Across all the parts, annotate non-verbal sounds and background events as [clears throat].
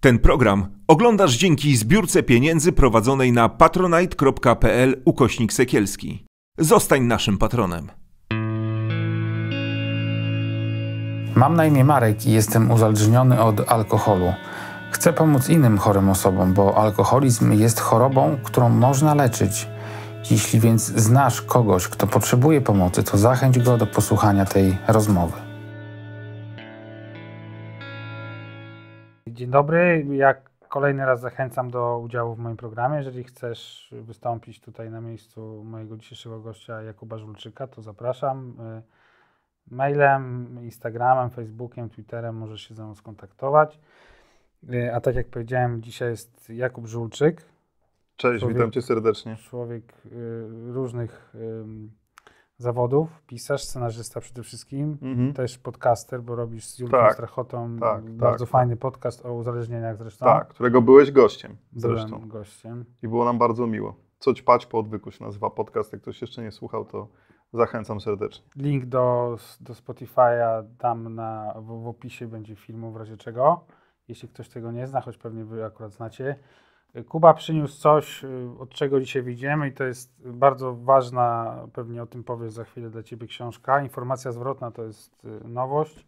Ten program oglądasz dzięki zbiórce pieniędzy prowadzonej na patronite.pl ukośnik sekielski. Zostań naszym patronem. Mam na imię Marek i jestem uzależniony od alkoholu. Chcę pomóc innym chorym osobom, bo alkoholizm jest chorobą, którą można leczyć. Jeśli więc znasz kogoś, kto potrzebuje pomocy, to zachęć go do posłuchania tej rozmowy. Dzień dobry. Jak kolejny raz zachęcam do udziału w moim programie. Jeżeli chcesz wystąpić tutaj na miejscu mojego dzisiejszego gościa Jakuba Żulczyka, to zapraszam. Y, mailem, Instagramem, Facebookiem, Twitterem możesz się ze mną skontaktować. Y, a tak jak powiedziałem, dzisiaj jest Jakub Żulczyk. Cześć, człowiek, witam cię serdecznie. Człowiek y, różnych zawodów, pisarz, scenarzysta przede wszystkim, mhm. też podcaster, bo robisz z Julką tak, Strachotą tak, tak, bardzo tak. fajny podcast o uzależnieniach zresztą. Tak, którego byłeś gościem zresztą. Byłem gościem. I było nam bardzo miło. Coć pać po odwyku się nazywa podcast, jak ktoś jeszcze nie słuchał, to zachęcam serdecznie. Link do, do Spotify'a dam na, w, w opisie, będzie filmu w razie czego. Jeśli ktoś tego nie zna, choć pewnie wy akurat znacie, Kuba przyniósł coś, y, od czego dzisiaj wyjdziemy i to jest bardzo ważna, pewnie o tym powiesz za chwilę dla Ciebie książka. Informacja zwrotna to jest y, nowość.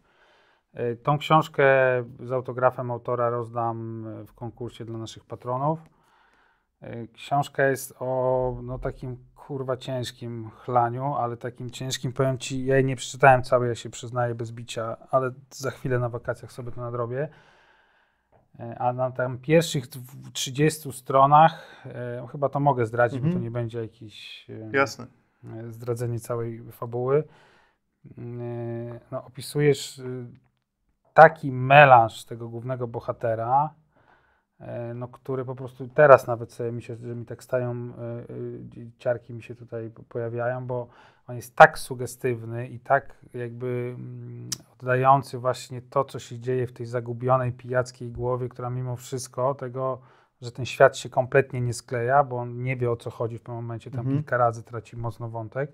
Y, tą książkę z autografem autora rozdam w konkursie dla naszych patronów. Książka jest o no, takim kurwa ciężkim chlaniu, ale takim ciężkim, powiem Ci, ja jej nie przeczytałem całej, ja się przyznaję bez bicia, ale za chwilę na wakacjach sobie to nadrobię a na tam pierwszych 30 stronach, e, chyba to mogę zdradzić, bo to mhm. nie będzie jakieś e, Jasne. E, zdradzenie całej fabuły. Mm, no, opisujesz taki melanż tego głównego bohatera, no, który po prostu teraz nawet sobie mi się, że mi tak stają, ciarki mi się tutaj pojawiają, bo on jest tak sugestywny i tak jakby mm, oddający właśnie to, co się dzieje w tej zagubionej pijackiej głowie, która mimo wszystko tego, że ten świat się kompletnie nie skleja, bo on nie wie o co chodzi w tym momencie, tam mhm. kilka razy traci mocno wątek,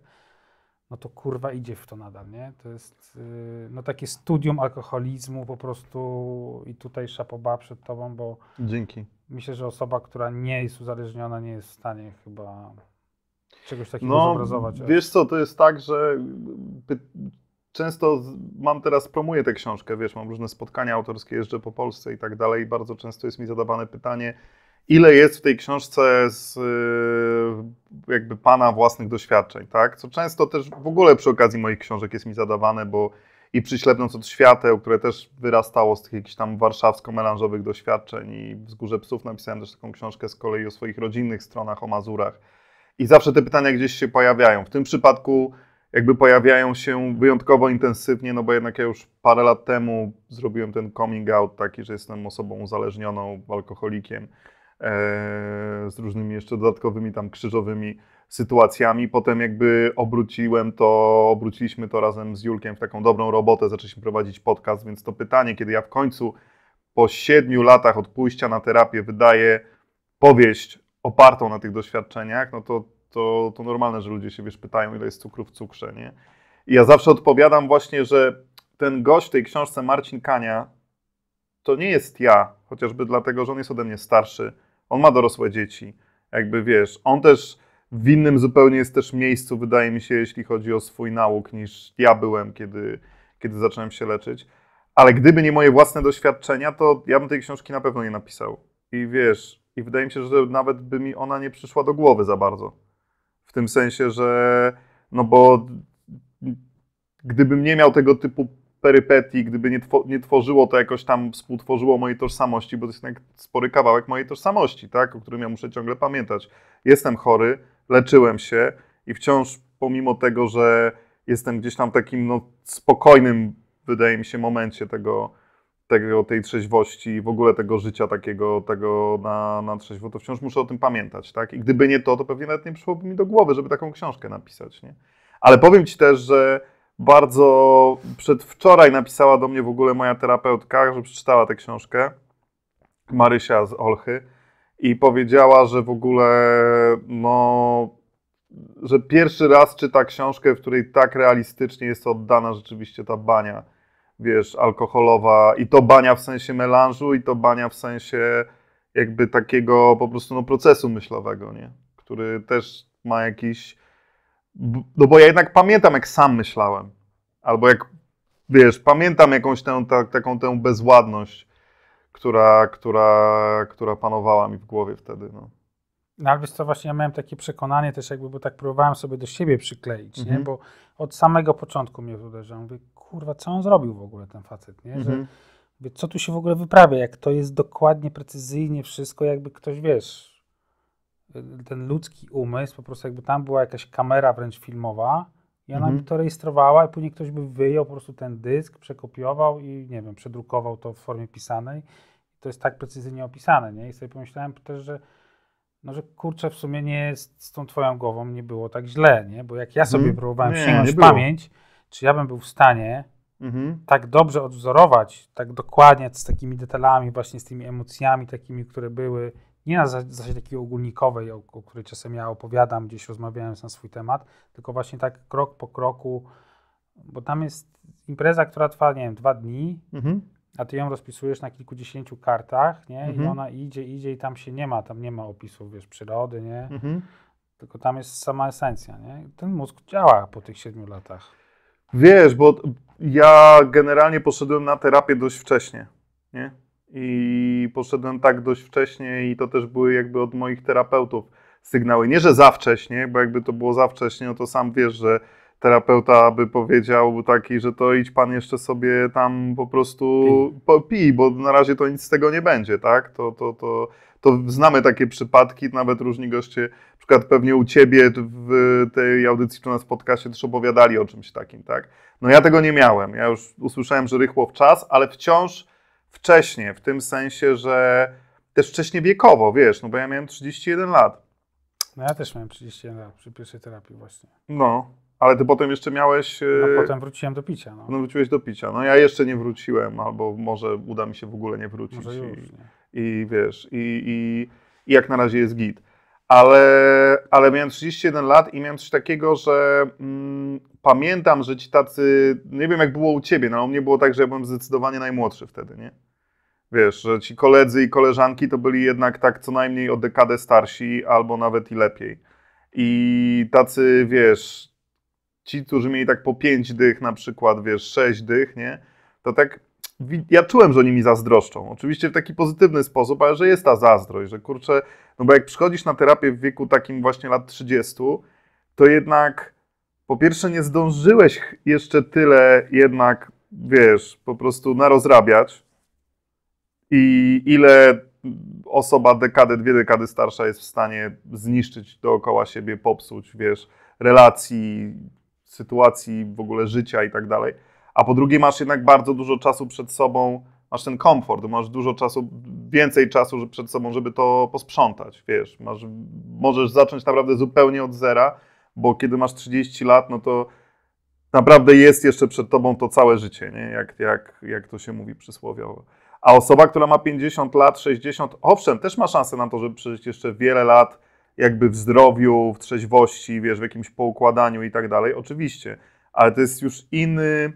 no to kurwa idzie w to nadal, nie? To jest yy, no takie studium alkoholizmu po prostu i tutaj szapoba przed tobą, bo... Dzięki. Myślę, że osoba, która nie jest uzależniona, nie jest w stanie chyba czegoś takiego no, zobrazować. Wiesz co, to jest tak, że często mam teraz, promuję tę książkę, wiesz, mam różne spotkania autorskie, jeżdżę po Polsce i tak dalej. Bardzo często jest mi zadawane pytanie, ile jest w tej książce z y, jakby pana własnych doświadczeń, tak? Co często też w ogóle przy okazji moich książek jest mi zadawane, bo i przyślepnąc od świateł, które też wyrastało z tych jakichś tam warszawsko-melanżowych doświadczeń i Wzgórze Psów napisałem też taką książkę z kolei o swoich rodzinnych stronach, o Mazurach i zawsze te pytania gdzieś się pojawiają. W tym przypadku jakby pojawiają się wyjątkowo intensywnie, no bo jednak ja już parę lat temu zrobiłem ten coming out taki, że jestem osobą uzależnioną, alkoholikiem, e, z różnymi jeszcze dodatkowymi tam krzyżowymi sytuacjami. Potem jakby obróciłem to, obróciliśmy to razem z Julkiem w taką dobrą robotę, zaczęliśmy prowadzić podcast, więc to pytanie, kiedy ja w końcu po siedmiu latach od pójścia na terapię wydaję powieść opartą na tych doświadczeniach, no to, to, to normalne, że ludzie się wiesz, pytają, ile jest cukru w cukrze, nie? I ja zawsze odpowiadam właśnie, że ten gość w tej książce Marcin Kania to nie jest ja, chociażby dlatego, że on jest ode mnie starszy, on ma dorosłe dzieci, jakby wiesz, on też w innym zupełnie jest też miejscu, wydaje mi się, jeśli chodzi o swój nauk, niż ja byłem, kiedy, kiedy zacząłem się leczyć. Ale gdyby nie moje własne doświadczenia, to ja bym tej książki na pewno nie napisał. I wiesz, i wydaje mi się, że nawet by mi ona nie przyszła do głowy za bardzo. W tym sensie, że no bo gdybym nie miał tego typu perypetii, gdyby nie, nie, tworzyło to jakoś tam, współtworzyło mojej tożsamości, bo to jest jednak spory kawałek mojej tożsamości, tak, o którym ja muszę ciągle pamiętać. Jestem chory, leczyłem się i wciąż pomimo tego, że jestem gdzieś tam w takim no, spokojnym, wydaje mi się, momencie tego, tego, tej trzeźwości i w ogóle tego życia takiego tego na, na trzeźwo, to wciąż muszę o tym pamiętać, tak? I gdyby nie to, to pewnie nawet nie przyszłoby mi do głowy, żeby taką książkę napisać, nie? Ale powiem Ci też, że bardzo przedwczoraj napisała do mnie w ogóle moja terapeutka, że przeczytała tę książkę, Marysia z Olchy, i powiedziała, że w ogóle, no, że pierwszy raz czyta książkę, w której tak realistycznie jest oddana rzeczywiście ta bania wiesz, alkoholowa i to bania w sensie melanżu i to bania w sensie jakby takiego po prostu no, procesu myślowego, nie? Który też ma jakiś... No bo ja jednak pamiętam, jak sam myślałem. Albo jak, wiesz, pamiętam jakąś tę, ta, taką tę bezładność, która, która, która panowała mi w głowie wtedy, no. No ale wiesz co, właśnie ja miałem takie przekonanie też jakby, bo tak próbowałem sobie do siebie przykleić, nie? Mhm. Bo od samego początku mnie uderzyło. Mówię, kurwa, co on zrobił w ogóle ten facet, nie? Że, mhm. co tu się w ogóle wyprawia, jak to jest dokładnie, precyzyjnie wszystko, jakby ktoś, wiesz, ten ludzki umysł, po prostu jakby tam była jakaś kamera wręcz filmowa i ona mhm. by to rejestrowała i później ktoś by wyjął po prostu ten dysk, przekopiował i, nie wiem, przedrukował to w formie pisanej. To jest tak precyzyjnie opisane, nie? I sobie pomyślałem też, że no, że kurczę, w sumie nie jest z tą twoją głową nie było tak źle, nie? Bo jak ja sobie hmm. próbowałem nie, sięgnąć nie pamięć, było czy ja bym był w stanie mhm. tak dobrze odwzorować, tak dokładnie z takimi detalami, właśnie z tymi emocjami takimi, które były, nie na zasadzie takiej ogólnikowej, o, o której czasem ja opowiadam, gdzieś rozmawiając na swój temat, tylko właśnie tak krok po kroku, bo tam jest impreza, która trwa, nie wiem, dwa dni, mhm. a ty ją rozpisujesz na kilkudziesięciu kartach, nie? Mhm. I ona idzie, idzie i tam się nie ma, tam nie ma opisów, wiesz, przyrody, nie? Mhm. Tylko tam jest sama esencja, nie? Ten mózg działa po tych siedmiu latach. Wiesz, bo ja generalnie poszedłem na terapię dość wcześnie, nie? I poszedłem tak dość wcześnie i to też były jakby od moich terapeutów sygnały. Nie, że za wcześnie, bo jakby to było za wcześnie, no to sam wiesz, że terapeuta by powiedział taki, że to idź pan jeszcze sobie tam po prostu pij, po, pij bo na razie to nic z tego nie będzie, tak? To, to, to, to znamy takie przypadki, nawet różni goście, na przykład pewnie u ciebie w tej audycji czy na spotkacie też opowiadali o czymś takim, tak? No ja tego nie miałem. Ja już usłyszałem, że rychło w czas, ale wciąż wcześnie, w tym sensie, że też wcześnie wiekowo, wiesz, no bo ja miałem 31 lat. No ja też miałem 31 lat przy pierwszej terapii właśnie. No. Ale ty potem jeszcze miałeś. No y, potem wróciłem do picia. No. no wróciłeś do picia. No ja jeszcze nie wróciłem, albo może uda mi się w ogóle nie wrócić. Może już, i, nie. i wiesz, i, i, i, jak na razie jest git. Ale, ale miałem 31 lat i miałem coś takiego, że mm, pamiętam, że ci tacy. Nie wiem, jak było u ciebie, no u mnie było tak, że ja byłem zdecydowanie najmłodszy wtedy, nie? Wiesz, że ci koledzy i koleżanki to byli jednak tak co najmniej o dekadę starsi, albo nawet i lepiej. I tacy, wiesz, ci, którzy mieli tak po pięć dych na przykład, wiesz, sześć dych, nie? To tak ja czułem, że oni mi zazdroszczą. Oczywiście w taki pozytywny sposób, ale że jest ta zazdrość, że kurczę, no bo jak przychodzisz na terapię w wieku takim właśnie lat 30, to jednak po pierwsze nie zdążyłeś jeszcze tyle jednak, wiesz, po prostu narozrabiać i ile osoba dekadę, dwie dekady starsza jest w stanie zniszczyć dookoła siebie, popsuć, wiesz, relacji, sytuacji w ogóle życia i tak dalej. A po drugie, masz jednak bardzo dużo czasu przed sobą, masz ten komfort, masz dużo czasu, więcej czasu przed sobą, żeby to posprzątać, wiesz. Masz, możesz zacząć naprawdę zupełnie od zera, bo kiedy masz 30 lat, no to naprawdę jest jeszcze przed tobą to całe życie, nie? Jak, jak, jak to się mówi przysłowiowo. A osoba, która ma 50 lat, 60, owszem, też ma szansę na to, żeby przeżyć jeszcze wiele lat jakby w zdrowiu, w trzeźwości, wiesz, w jakimś poukładaniu i tak dalej, oczywiście, ale to jest już inny,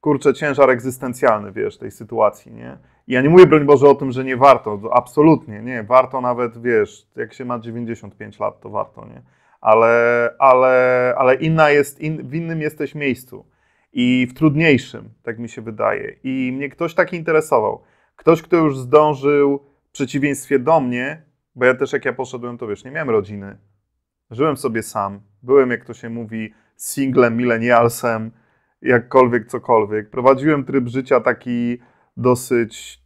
kurczę, ciężar egzystencjalny, wiesz, tej sytuacji, nie? I ja nie mówię, broń Boże, o tym, że nie warto, absolutnie, nie, warto nawet, wiesz, jak się ma 95 lat, to warto, nie? Ale, ale, ale inna jest, in, w innym jesteś miejscu i w trudniejszym, tak mi się wydaje. I mnie ktoś tak interesował. Ktoś, kto już zdążył w przeciwieństwie do mnie bo ja też jak ja poszedłem, to wiesz, nie miałem rodziny. Żyłem sobie sam. Byłem, jak to się mówi, singlem, milenialsem, jakkolwiek, cokolwiek. Prowadziłem tryb życia taki dosyć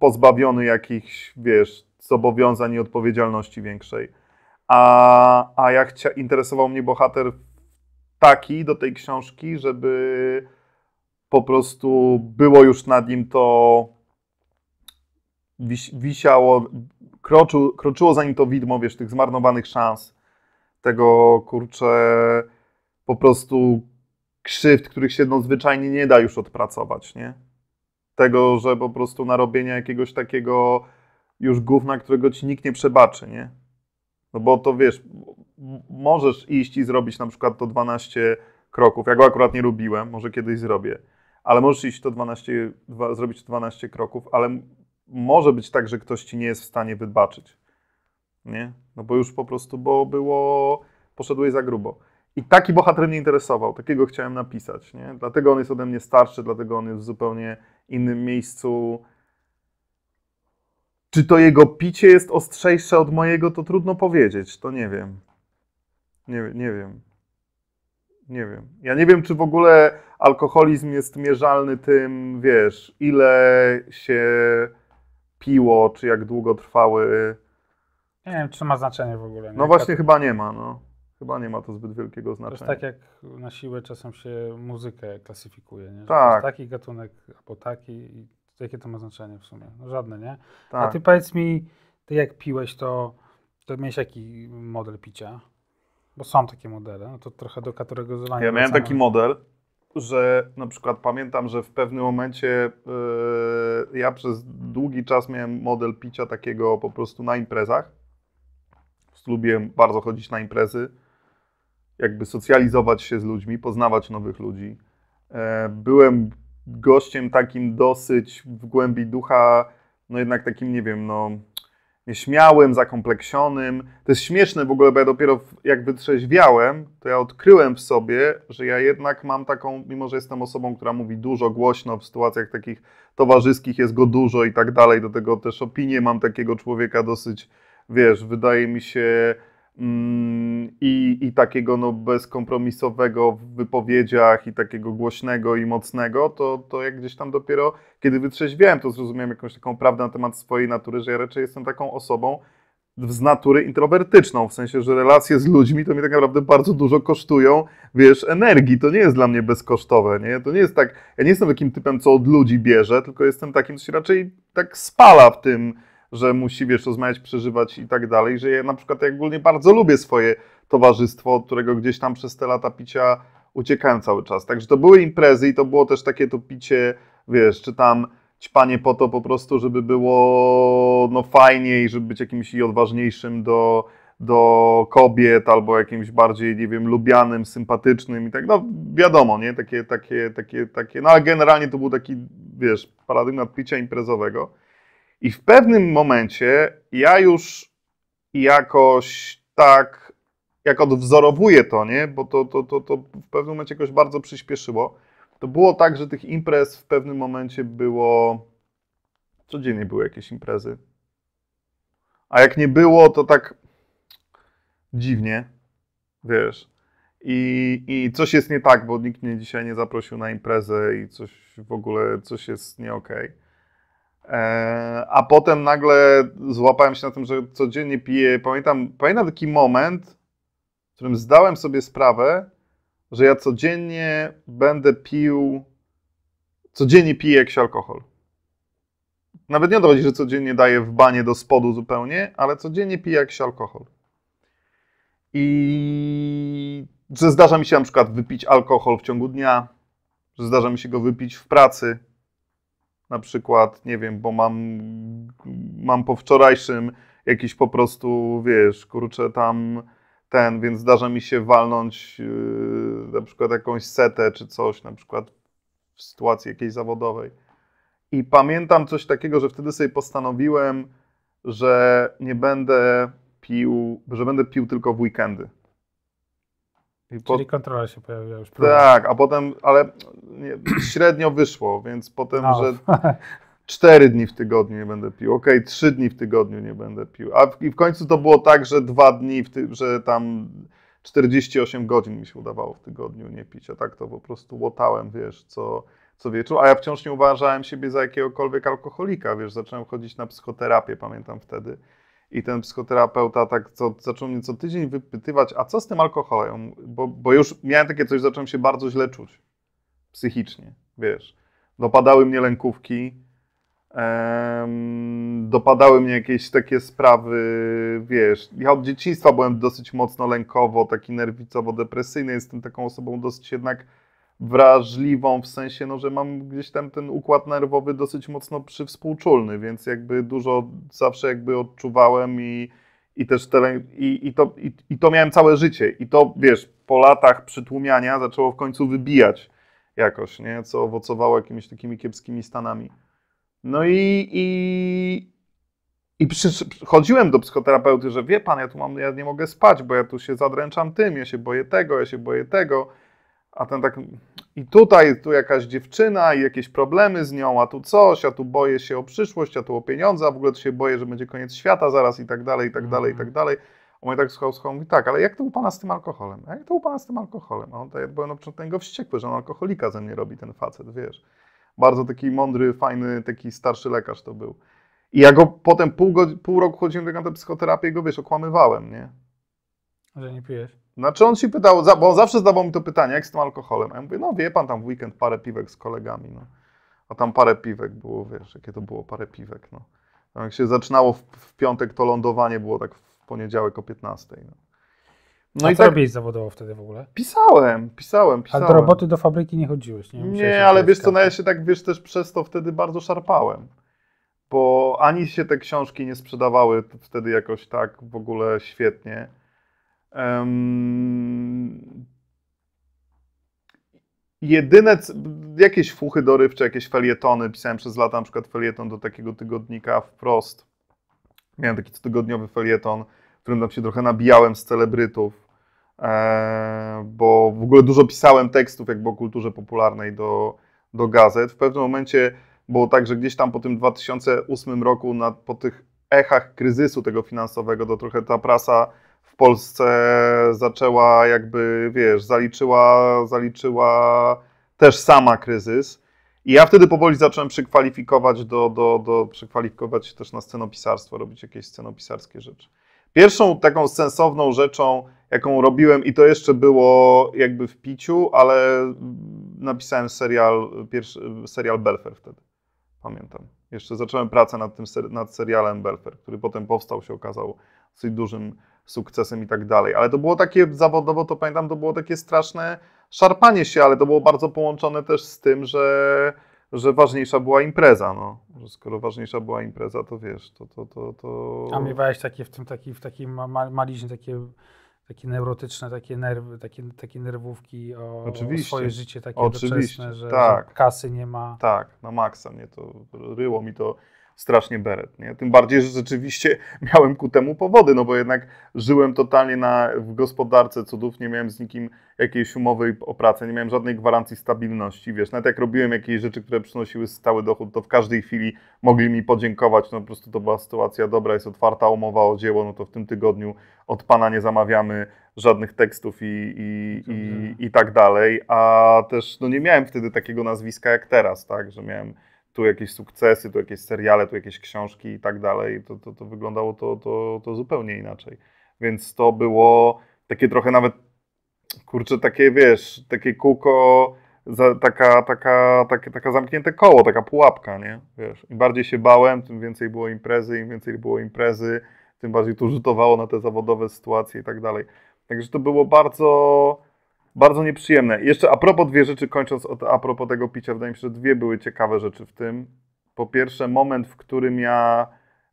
pozbawiony jakichś, wiesz, zobowiązań i odpowiedzialności większej. A, a ja chcia, interesował mnie bohater taki do tej książki, żeby po prostu było już nad nim to wisiało, kroczy, kroczyło za nim to widmo, wiesz, tych zmarnowanych szans, tego kurczę po prostu krzywd, których się no, zwyczajnie nie da już odpracować, nie? Tego, że po prostu narobienia jakiegoś takiego już gówna, którego ci nikt nie przebaczy, nie? No bo to wiesz, możesz iść i zrobić na przykład to 12 kroków. Ja go akurat nie lubiłem, może kiedyś zrobię, ale możesz iść to 12, 2, zrobić 12 kroków, ale może być tak, że ktoś ci nie jest w stanie wybaczyć. Nie? No bo już po prostu, bo było, poszedłeś za grubo. I taki bohater mnie interesował, takiego chciałem napisać. Nie? Dlatego on jest ode mnie starszy, dlatego on jest w zupełnie innym miejscu. Czy to jego picie jest ostrzejsze od mojego, to trudno powiedzieć, to nie wiem. Nie, nie wiem. Nie wiem. Ja nie wiem, czy w ogóle alkoholizm jest mierzalny tym, wiesz, ile się piło, czy jak długo trwały. Nie wiem, czy ma znaczenie w ogóle. Nie? No właśnie, jak... chyba nie ma. No. Chyba nie ma to zbyt wielkiego znaczenia. To tak jak na siłę czasem się muzykę klasyfikuje. Nie? Tak. Taki gatunek albo taki. Jakie to ma znaczenie w sumie? No żadne, nie? Tak. A ty powiedz mi, ty jak piłeś, to, to miałeś jaki model picia? Bo są takie modele, no to trochę do kategoryzowania. Ja miałem taki model, że na przykład pamiętam, że w pewnym momencie yy, ja przez długi czas miałem model picia takiego po prostu na imprezach. Lubiłem bardzo chodzić na imprezy, jakby socjalizować się z ludźmi, poznawać nowych ludzi. E, byłem gościem takim dosyć w głębi ducha, no jednak takim, nie wiem, no nieśmiałym, zakompleksionym. To jest śmieszne w ogóle, bo ja dopiero jak wytrzeźwiałem, to ja odkryłem w sobie, że ja jednak mam taką, mimo że jestem osobą, która mówi dużo, głośno, w sytuacjach takich towarzyskich jest go dużo i tak dalej, do tego też opinię mam takiego człowieka dosyć, wiesz, wydaje mi się Mm, i, i takiego no, bezkompromisowego w wypowiedziach i takiego głośnego i mocnego, to, to jak gdzieś tam dopiero kiedy wytrzeźwiałem, to zrozumiałem jakąś taką prawdę na temat swojej natury, że ja raczej jestem taką osobą z natury introwertyczną, w sensie, że relacje z ludźmi to mi tak naprawdę bardzo dużo kosztują, wiesz, energii, to nie jest dla mnie bezkosztowe, nie? To nie jest tak, ja nie jestem takim typem, co od ludzi bierze, tylko jestem takim, co się raczej tak spala w tym, że musi, wiesz, rozmawiać, przeżywać i tak dalej, że ja na przykład ja ogólnie bardzo lubię swoje towarzystwo, od którego gdzieś tam przez te lata picia uciekałem cały czas. Także to były imprezy i to było też takie to picie, wiesz, czy tam ćpanie po to po prostu, żeby było no fajniej, żeby być jakimś i odważniejszym do, do kobiet albo jakimś bardziej, nie wiem, lubianym, sympatycznym i tak, no wiadomo, nie, takie, takie, takie, takie, no ale generalnie to był taki, wiesz, paradygmat picia imprezowego. I w pewnym momencie ja już jakoś tak, jak odwzorowuję to, nie? Bo to, to, to, to w pewnym momencie jakoś bardzo przyspieszyło. To było tak, że tych imprez w pewnym momencie było. Codziennie były jakieś imprezy. A jak nie było, to tak dziwnie, wiesz. I, I coś jest nie tak, bo nikt mnie dzisiaj nie zaprosił na imprezę i coś w ogóle, coś jest nie okej. Okay. E, a potem nagle złapałem się na tym, że codziennie piję. Pamiętam, pamiętam taki moment, w którym zdałem sobie sprawę, że ja codziennie będę pił, codziennie piję jakiś alkohol. Nawet nie dochodzi, że codziennie daję w banie do spodu zupełnie, ale codziennie piję jakiś alkohol. I że zdarza mi się na przykład wypić alkohol w ciągu dnia, że zdarza mi się go wypić w pracy, na przykład, nie wiem, bo mam, mam po wczorajszym jakiś po prostu, wiesz, kurczę tam ten, więc zdarza mi się walnąć yy, na przykład jakąś setę czy coś, na przykład w sytuacji jakiejś zawodowej. I pamiętam coś takiego, że wtedy sobie postanowiłem, że nie będę pił, że będę pił tylko w weekendy. Czyli kontrola się pojawiła już. Problem. Tak, a potem, ale nie, [clears throat] średnio wyszło, więc potem, oh. że [laughs] cztery dni w tygodniu nie będę pił, okej, okay, trzy dni w tygodniu nie będę pił. A w, i w końcu to było tak, że dwa dni, ty, że tam 48 godzin mi się udawało w tygodniu nie pić, a tak to po prostu łotałem, wiesz, co, co wieczór, a ja wciąż nie uważałem siebie za jakiegokolwiek alkoholika, wiesz, zacząłem chodzić na psychoterapię, pamiętam wtedy i ten psychoterapeuta tak co, zaczął mnie co tydzień wypytywać, a co z tym alkoholem? Bo, bo już miałem takie coś, zacząłem się bardzo źle czuć psychicznie, wiesz. Dopadały mnie lękówki, em, dopadały mnie jakieś takie sprawy, wiesz. Ja od dzieciństwa byłem dosyć mocno lękowo, taki nerwicowo-depresyjny, jestem taką osobą dosyć jednak wrażliwą w sensie, no, że mam gdzieś tam ten układ nerwowy dosyć mocno przywspółczulny, więc jakby dużo zawsze jakby odczuwałem i, i też tele, i, i, to, i, i to miałem całe życie. I to, wiesz, po latach przytłumiania zaczęło w końcu wybijać jakoś, nie? co owocowało jakimiś takimi kiepskimi stanami. No i, i, i chodziłem do psychoterapeuty, że wie pan, ja tu mam, ja nie mogę spać, bo ja tu się zadręczam tym, ja się boję tego, ja się boję tego a ten tak i tutaj, tu jakaś dziewczyna i jakieś problemy z nią, a tu coś, a tu boję się o przyszłość, a tu o pieniądze, a w ogóle się boję, że będzie koniec świata zaraz i tak dalej, i tak dalej, i tak mhm. dalej. A mnie tak słuchał, słuchał, mówi tak, ale jak to u Pana z tym alkoholem? A jak to u Pana z tym alkoholem? A on tak, ja byłem na no, początku tego wściekły, że on alkoholika ze mnie robi ten facet, wiesz. Bardzo taki mądry, fajny, taki starszy lekarz to był. I ja go potem pół, pół roku chodziłem na tę psychoterapię i go, wiesz, okłamywałem, nie? Że nie pijesz? Znaczy on się pytał, bo on zawsze zadawał mi to pytanie, jak z tym alkoholem. A ja mówię, no wie pan, tam w weekend parę piwek z kolegami, no. A tam parę piwek było, wiesz, jakie to było parę piwek, no. jak się zaczynało w, w, piątek, to lądowanie było tak w poniedziałek o 15. No, no A i co tak... robiłeś zawodowo wtedy w ogóle? Pisałem, pisałem, pisałem. Ale do roboty, do fabryki nie chodziłeś, nie? Musiałeś nie, ale wiesz co, no ja się tak, wiesz, też przez to wtedy bardzo szarpałem. Bo ani się te książki nie sprzedawały wtedy jakoś tak w ogóle świetnie Um, jedyne jakieś fuchy dorywcze, jakieś felietony. Pisałem przez lata na przykład felieton do takiego tygodnika wprost. Miałem taki tygodniowy felieton, w którym tam się trochę nabijałem z celebrytów, e, bo w ogóle dużo pisałem tekstów jakby o kulturze popularnej do, do gazet. W pewnym momencie było tak, że gdzieś tam po tym 2008 roku, na, po tych echach kryzysu tego finansowego, to trochę ta prasa w Polsce zaczęła jakby, wiesz, zaliczyła, zaliczyła też sama kryzys. I ja wtedy powoli zacząłem przykwalifikować do, do, do przykwalifikować się też na scenopisarstwo, robić jakieś scenopisarskie rzeczy. Pierwszą taką sensowną rzeczą, jaką robiłem, i to jeszcze było jakby w piciu, ale napisałem serial, pierwszy, serial Belfer wtedy. Pamiętam. Jeszcze zacząłem pracę nad tym nad serialem Belfer, który potem powstał, się okazał dosyć dużym sukcesem i tak dalej. Ale to było takie zawodowo, to pamiętam, to było takie straszne szarpanie się, ale to było bardzo połączone też z tym, że, że ważniejsza była impreza. No. Że skoro ważniejsza była impreza, to wiesz, to. to, to, to... A miewałeś takie w tym taki, w takiej maliźnie takie. Takie neurotyczne, takie nerwy, takie, takie nerwówki o, o swoje życie takie Oczywiście. doczesne, że, tak. że kasy nie ma. Tak, na maksa mnie to ryło mi to strasznie beret. Nie? Tym bardziej, że rzeczywiście [laughs] miałem ku temu powody, no bo jednak żyłem totalnie na, w gospodarce cudów, nie miałem z nikim jakiejś umowy o pracę, nie miałem żadnej gwarancji stabilności, wiesz, nawet jak robiłem jakieś rzeczy, które przynosiły stały dochód, to w każdej chwili mogli mi podziękować, no po prostu to była sytuacja dobra, jest otwarta umowa o dzieło, no to w tym tygodniu od Pana nie zamawiamy żadnych tekstów i, i, i, i tak dalej, a też no nie miałem wtedy takiego nazwiska jak teraz, tak, że miałem tu jakieś sukcesy, tu jakieś seriale, tu jakieś książki i tak dalej, to, to, to wyglądało to, to, to zupełnie inaczej. Więc to było takie trochę nawet, kurczę, takie wiesz, takie kółko, za, taka, taka, takie, taka zamknięte koło, taka pułapka, nie? Wiesz, im bardziej się bałem, tym więcej było imprezy, im więcej było imprezy, tym bardziej to rzutowało na te zawodowe sytuacje i tak dalej. Także to było bardzo bardzo nieprzyjemne. Jeszcze a propos dwie rzeczy, kończąc od, a propos tego picia, wydaje mi się, że dwie były ciekawe rzeczy w tym. Po pierwsze, moment, w którym ja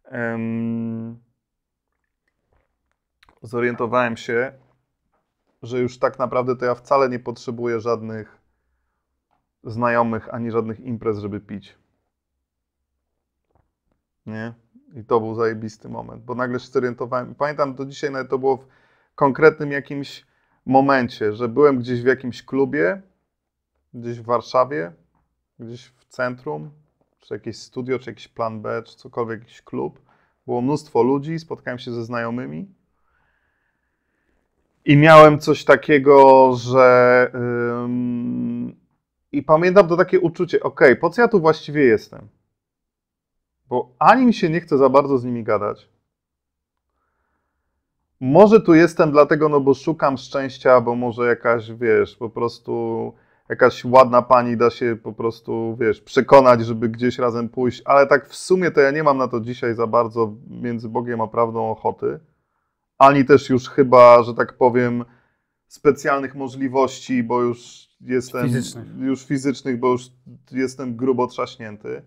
em, zorientowałem się, że już tak naprawdę to ja wcale nie potrzebuję żadnych znajomych ani żadnych imprez, żeby pić. Nie? I to był zajebisty moment, bo nagle się zorientowałem. Pamiętam do dzisiaj, nawet to było w konkretnym jakimś momencie, że byłem gdzieś w jakimś klubie, gdzieś w Warszawie, gdzieś w centrum, czy jakieś studio, czy jakiś plan B, czy cokolwiek, jakiś klub. Było mnóstwo ludzi, spotkałem się ze znajomymi. I miałem coś takiego, że. I pamiętam to takie uczucie, ok, po co ja tu właściwie jestem? Bo ani mi się nie chce za bardzo z nimi gadać, może tu jestem dlatego, no bo szukam szczęścia, bo może jakaś, wiesz, po prostu jakaś ładna pani da się po prostu, wiesz, przekonać, żeby gdzieś razem pójść, ale tak w sumie to ja nie mam na to dzisiaj za bardzo między Bogiem a prawdą ochoty, ani też już chyba, że tak powiem, specjalnych możliwości, bo już jestem fizycznych. już fizycznych, bo już jestem grubo trzaśnięty.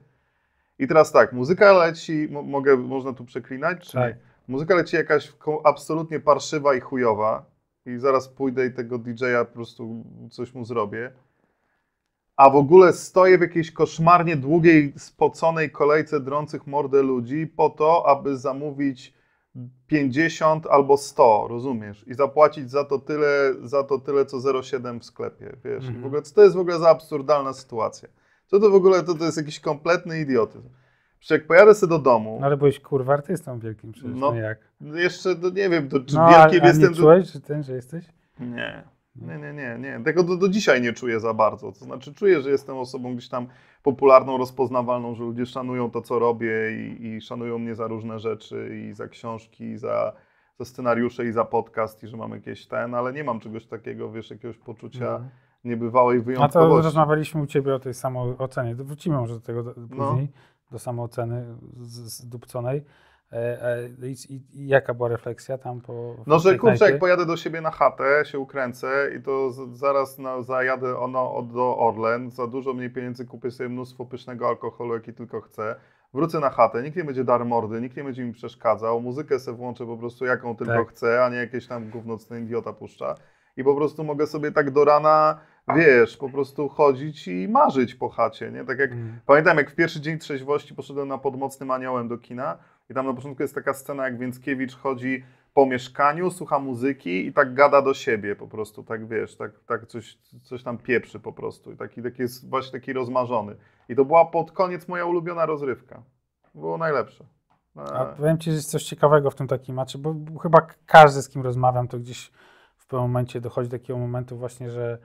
I teraz tak, muzyka leci, mogę, można tu przeklinać? Czy tak muzyka leci jakaś absolutnie parszywa i chujowa i zaraz pójdę i tego DJ-a po prostu coś mu zrobię, a w ogóle stoję w jakiejś koszmarnie długiej, spoconej kolejce drących mordę ludzi po to, aby zamówić 50 albo 100, rozumiesz? I zapłacić za to tyle, za to tyle co 0,7 w sklepie, wiesz? w mhm. ogóle, co to jest w ogóle za absurdalna sytuacja? Co to w ogóle, to, to jest jakiś kompletny idiotyzm. Przecież jak pojadę sobie do domu... No ale byłeś kurwa artystą wielkim przecież, no, no jak? Jeszcze, no nie wiem, to, czy no, wielkim a, a jestem... No czułeś, czy ten, że jesteś? Nie. Nie, nie, nie, nie. Tego do, do dzisiaj nie czuję za bardzo. To znaczy czuję, że jestem osobą gdzieś tam popularną, rozpoznawalną, że ludzie szanują to, co robię i, i szanują mnie za różne rzeczy i za książki, i za, za scenariusze, i za podcast, i że mam jakieś ten, ale nie mam czegoś takiego, wiesz, jakiegoś poczucia mm. niebywałej wyjątkowości. A to rozmawialiśmy u Ciebie o tej samej ocenie. Wrócimy może do tego no. później. No do samooceny zdupconej. E, e, I, I, jaka była refleksja tam po. No, że kurczę, jak pojadę do siebie na chatę, się ukręcę i to z, zaraz na, zajadę ono od, do Orlen, za dużo mniej pieniędzy kupię sobie mnóstwo pysznego alkoholu, jaki tylko chcę. Wrócę na chatę, nikt nie będzie dar mordy, nikt nie będzie mi przeszkadzał, muzykę se włączę po prostu jaką tylko tak. chcę, a nie jakieś tam gównocny idiota puszcza. I po prostu mogę sobie tak do rana wiesz, po prostu chodzić i marzyć po chacie, nie? Tak jak, mm. pamiętam jak w pierwszy dzień trzeźwości poszedłem na Podmocnym Aniołem do kina i tam na początku jest taka scena, jak Więckiewicz chodzi po mieszkaniu, słucha muzyki i tak gada do siebie po prostu, tak wiesz, tak, tak coś, coś tam pieprzy po prostu i taki, taki jest właśnie taki rozmarzony. I to była pod koniec moja ulubiona rozrywka. Było najlepsze. No, A powiem Ci, że jest coś ciekawego w tym takim macie, bo chyba każdy, z kim rozmawiam, to gdzieś w pewnym momencie dochodzi do takiego momentu właśnie, że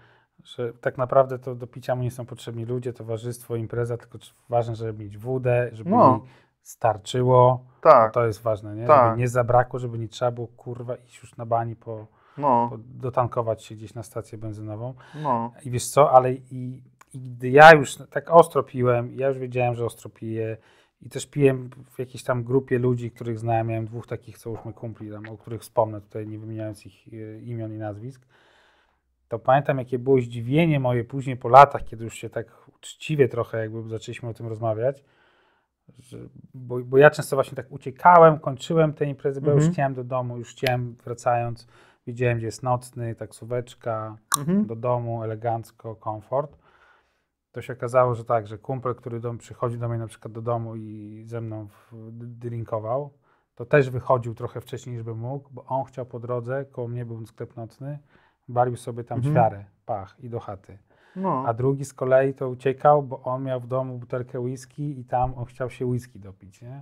że tak naprawdę to do picia mu nie są potrzebni ludzie, towarzystwo, impreza, tylko ważne, żeby mieć wódę, żeby no. starczyło. Tak. To jest ważne, nie? Tak. Żeby nie zabrakło, żeby nie trzeba było kurwa iść już na bani po, no. po dotankować się gdzieś na stację benzynową. No. I wiesz co, ale i, i gdy ja już tak ostro piłem, ja już wiedziałem, że ostro piję, i też piłem w jakiejś tam grupie ludzi, których znałem. Miałem dwóch takich, co już my kumpli, tam, o których wspomnę tutaj, nie wymieniając ich e, imion i nazwisk to pamiętam, jakie było zdziwienie moje później po latach, kiedy już się tak uczciwie trochę jakby zaczęliśmy o tym rozmawiać, że, bo, bo ja często właśnie tak uciekałem, kończyłem te imprezy, bo mhm. już chciałem do domu, już chciałem wracając, widziałem, gdzie jest nocny, taksóweczka, mhm. do domu, elegancko, komfort. To się okazało, że tak, że kumpel, który do przychodził do mnie na przykład do domu i ze mną drinkował, to też wychodził trochę wcześniej niż bym mógł, bo on chciał po drodze, koło mnie był sklep nocny, bawił sobie tam mhm. świarę, pach i do chaty. No. A drugi z kolei to uciekał, bo on miał w domu butelkę whisky i tam on chciał się whisky dopić, nie?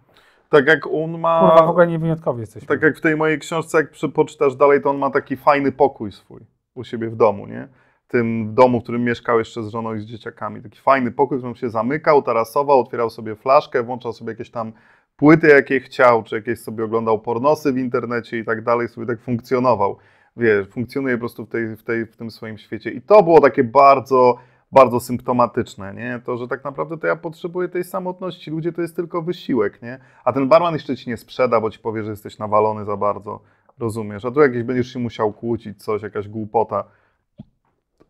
Tak jak on ma... Kurwa, w ogóle nie wyjątkowy jesteśmy. Tak jak w tej mojej książce, jak poczytasz dalej, to on ma taki fajny pokój swój u siebie w domu, nie? Tym domu, w którym mieszkał jeszcze z żoną i z dzieciakami. Taki fajny pokój, w którym się zamykał, tarasował, otwierał sobie flaszkę, włączał sobie jakieś tam płyty, jakie chciał, czy jakieś sobie oglądał pornosy w internecie i tak dalej, sobie tak funkcjonował wiesz, funkcjonuje po prostu w, tej, w, tej, w tym swoim świecie. I to było takie bardzo, bardzo symptomatyczne, nie? To, że tak naprawdę to ja potrzebuję tej samotności. Ludzie to jest tylko wysiłek, nie? A ten barman jeszcze ci nie sprzeda, bo ci powie, że jesteś nawalony za bardzo. Rozumiesz? A tu jakieś będziesz się musiał kłócić, coś, jakaś głupota.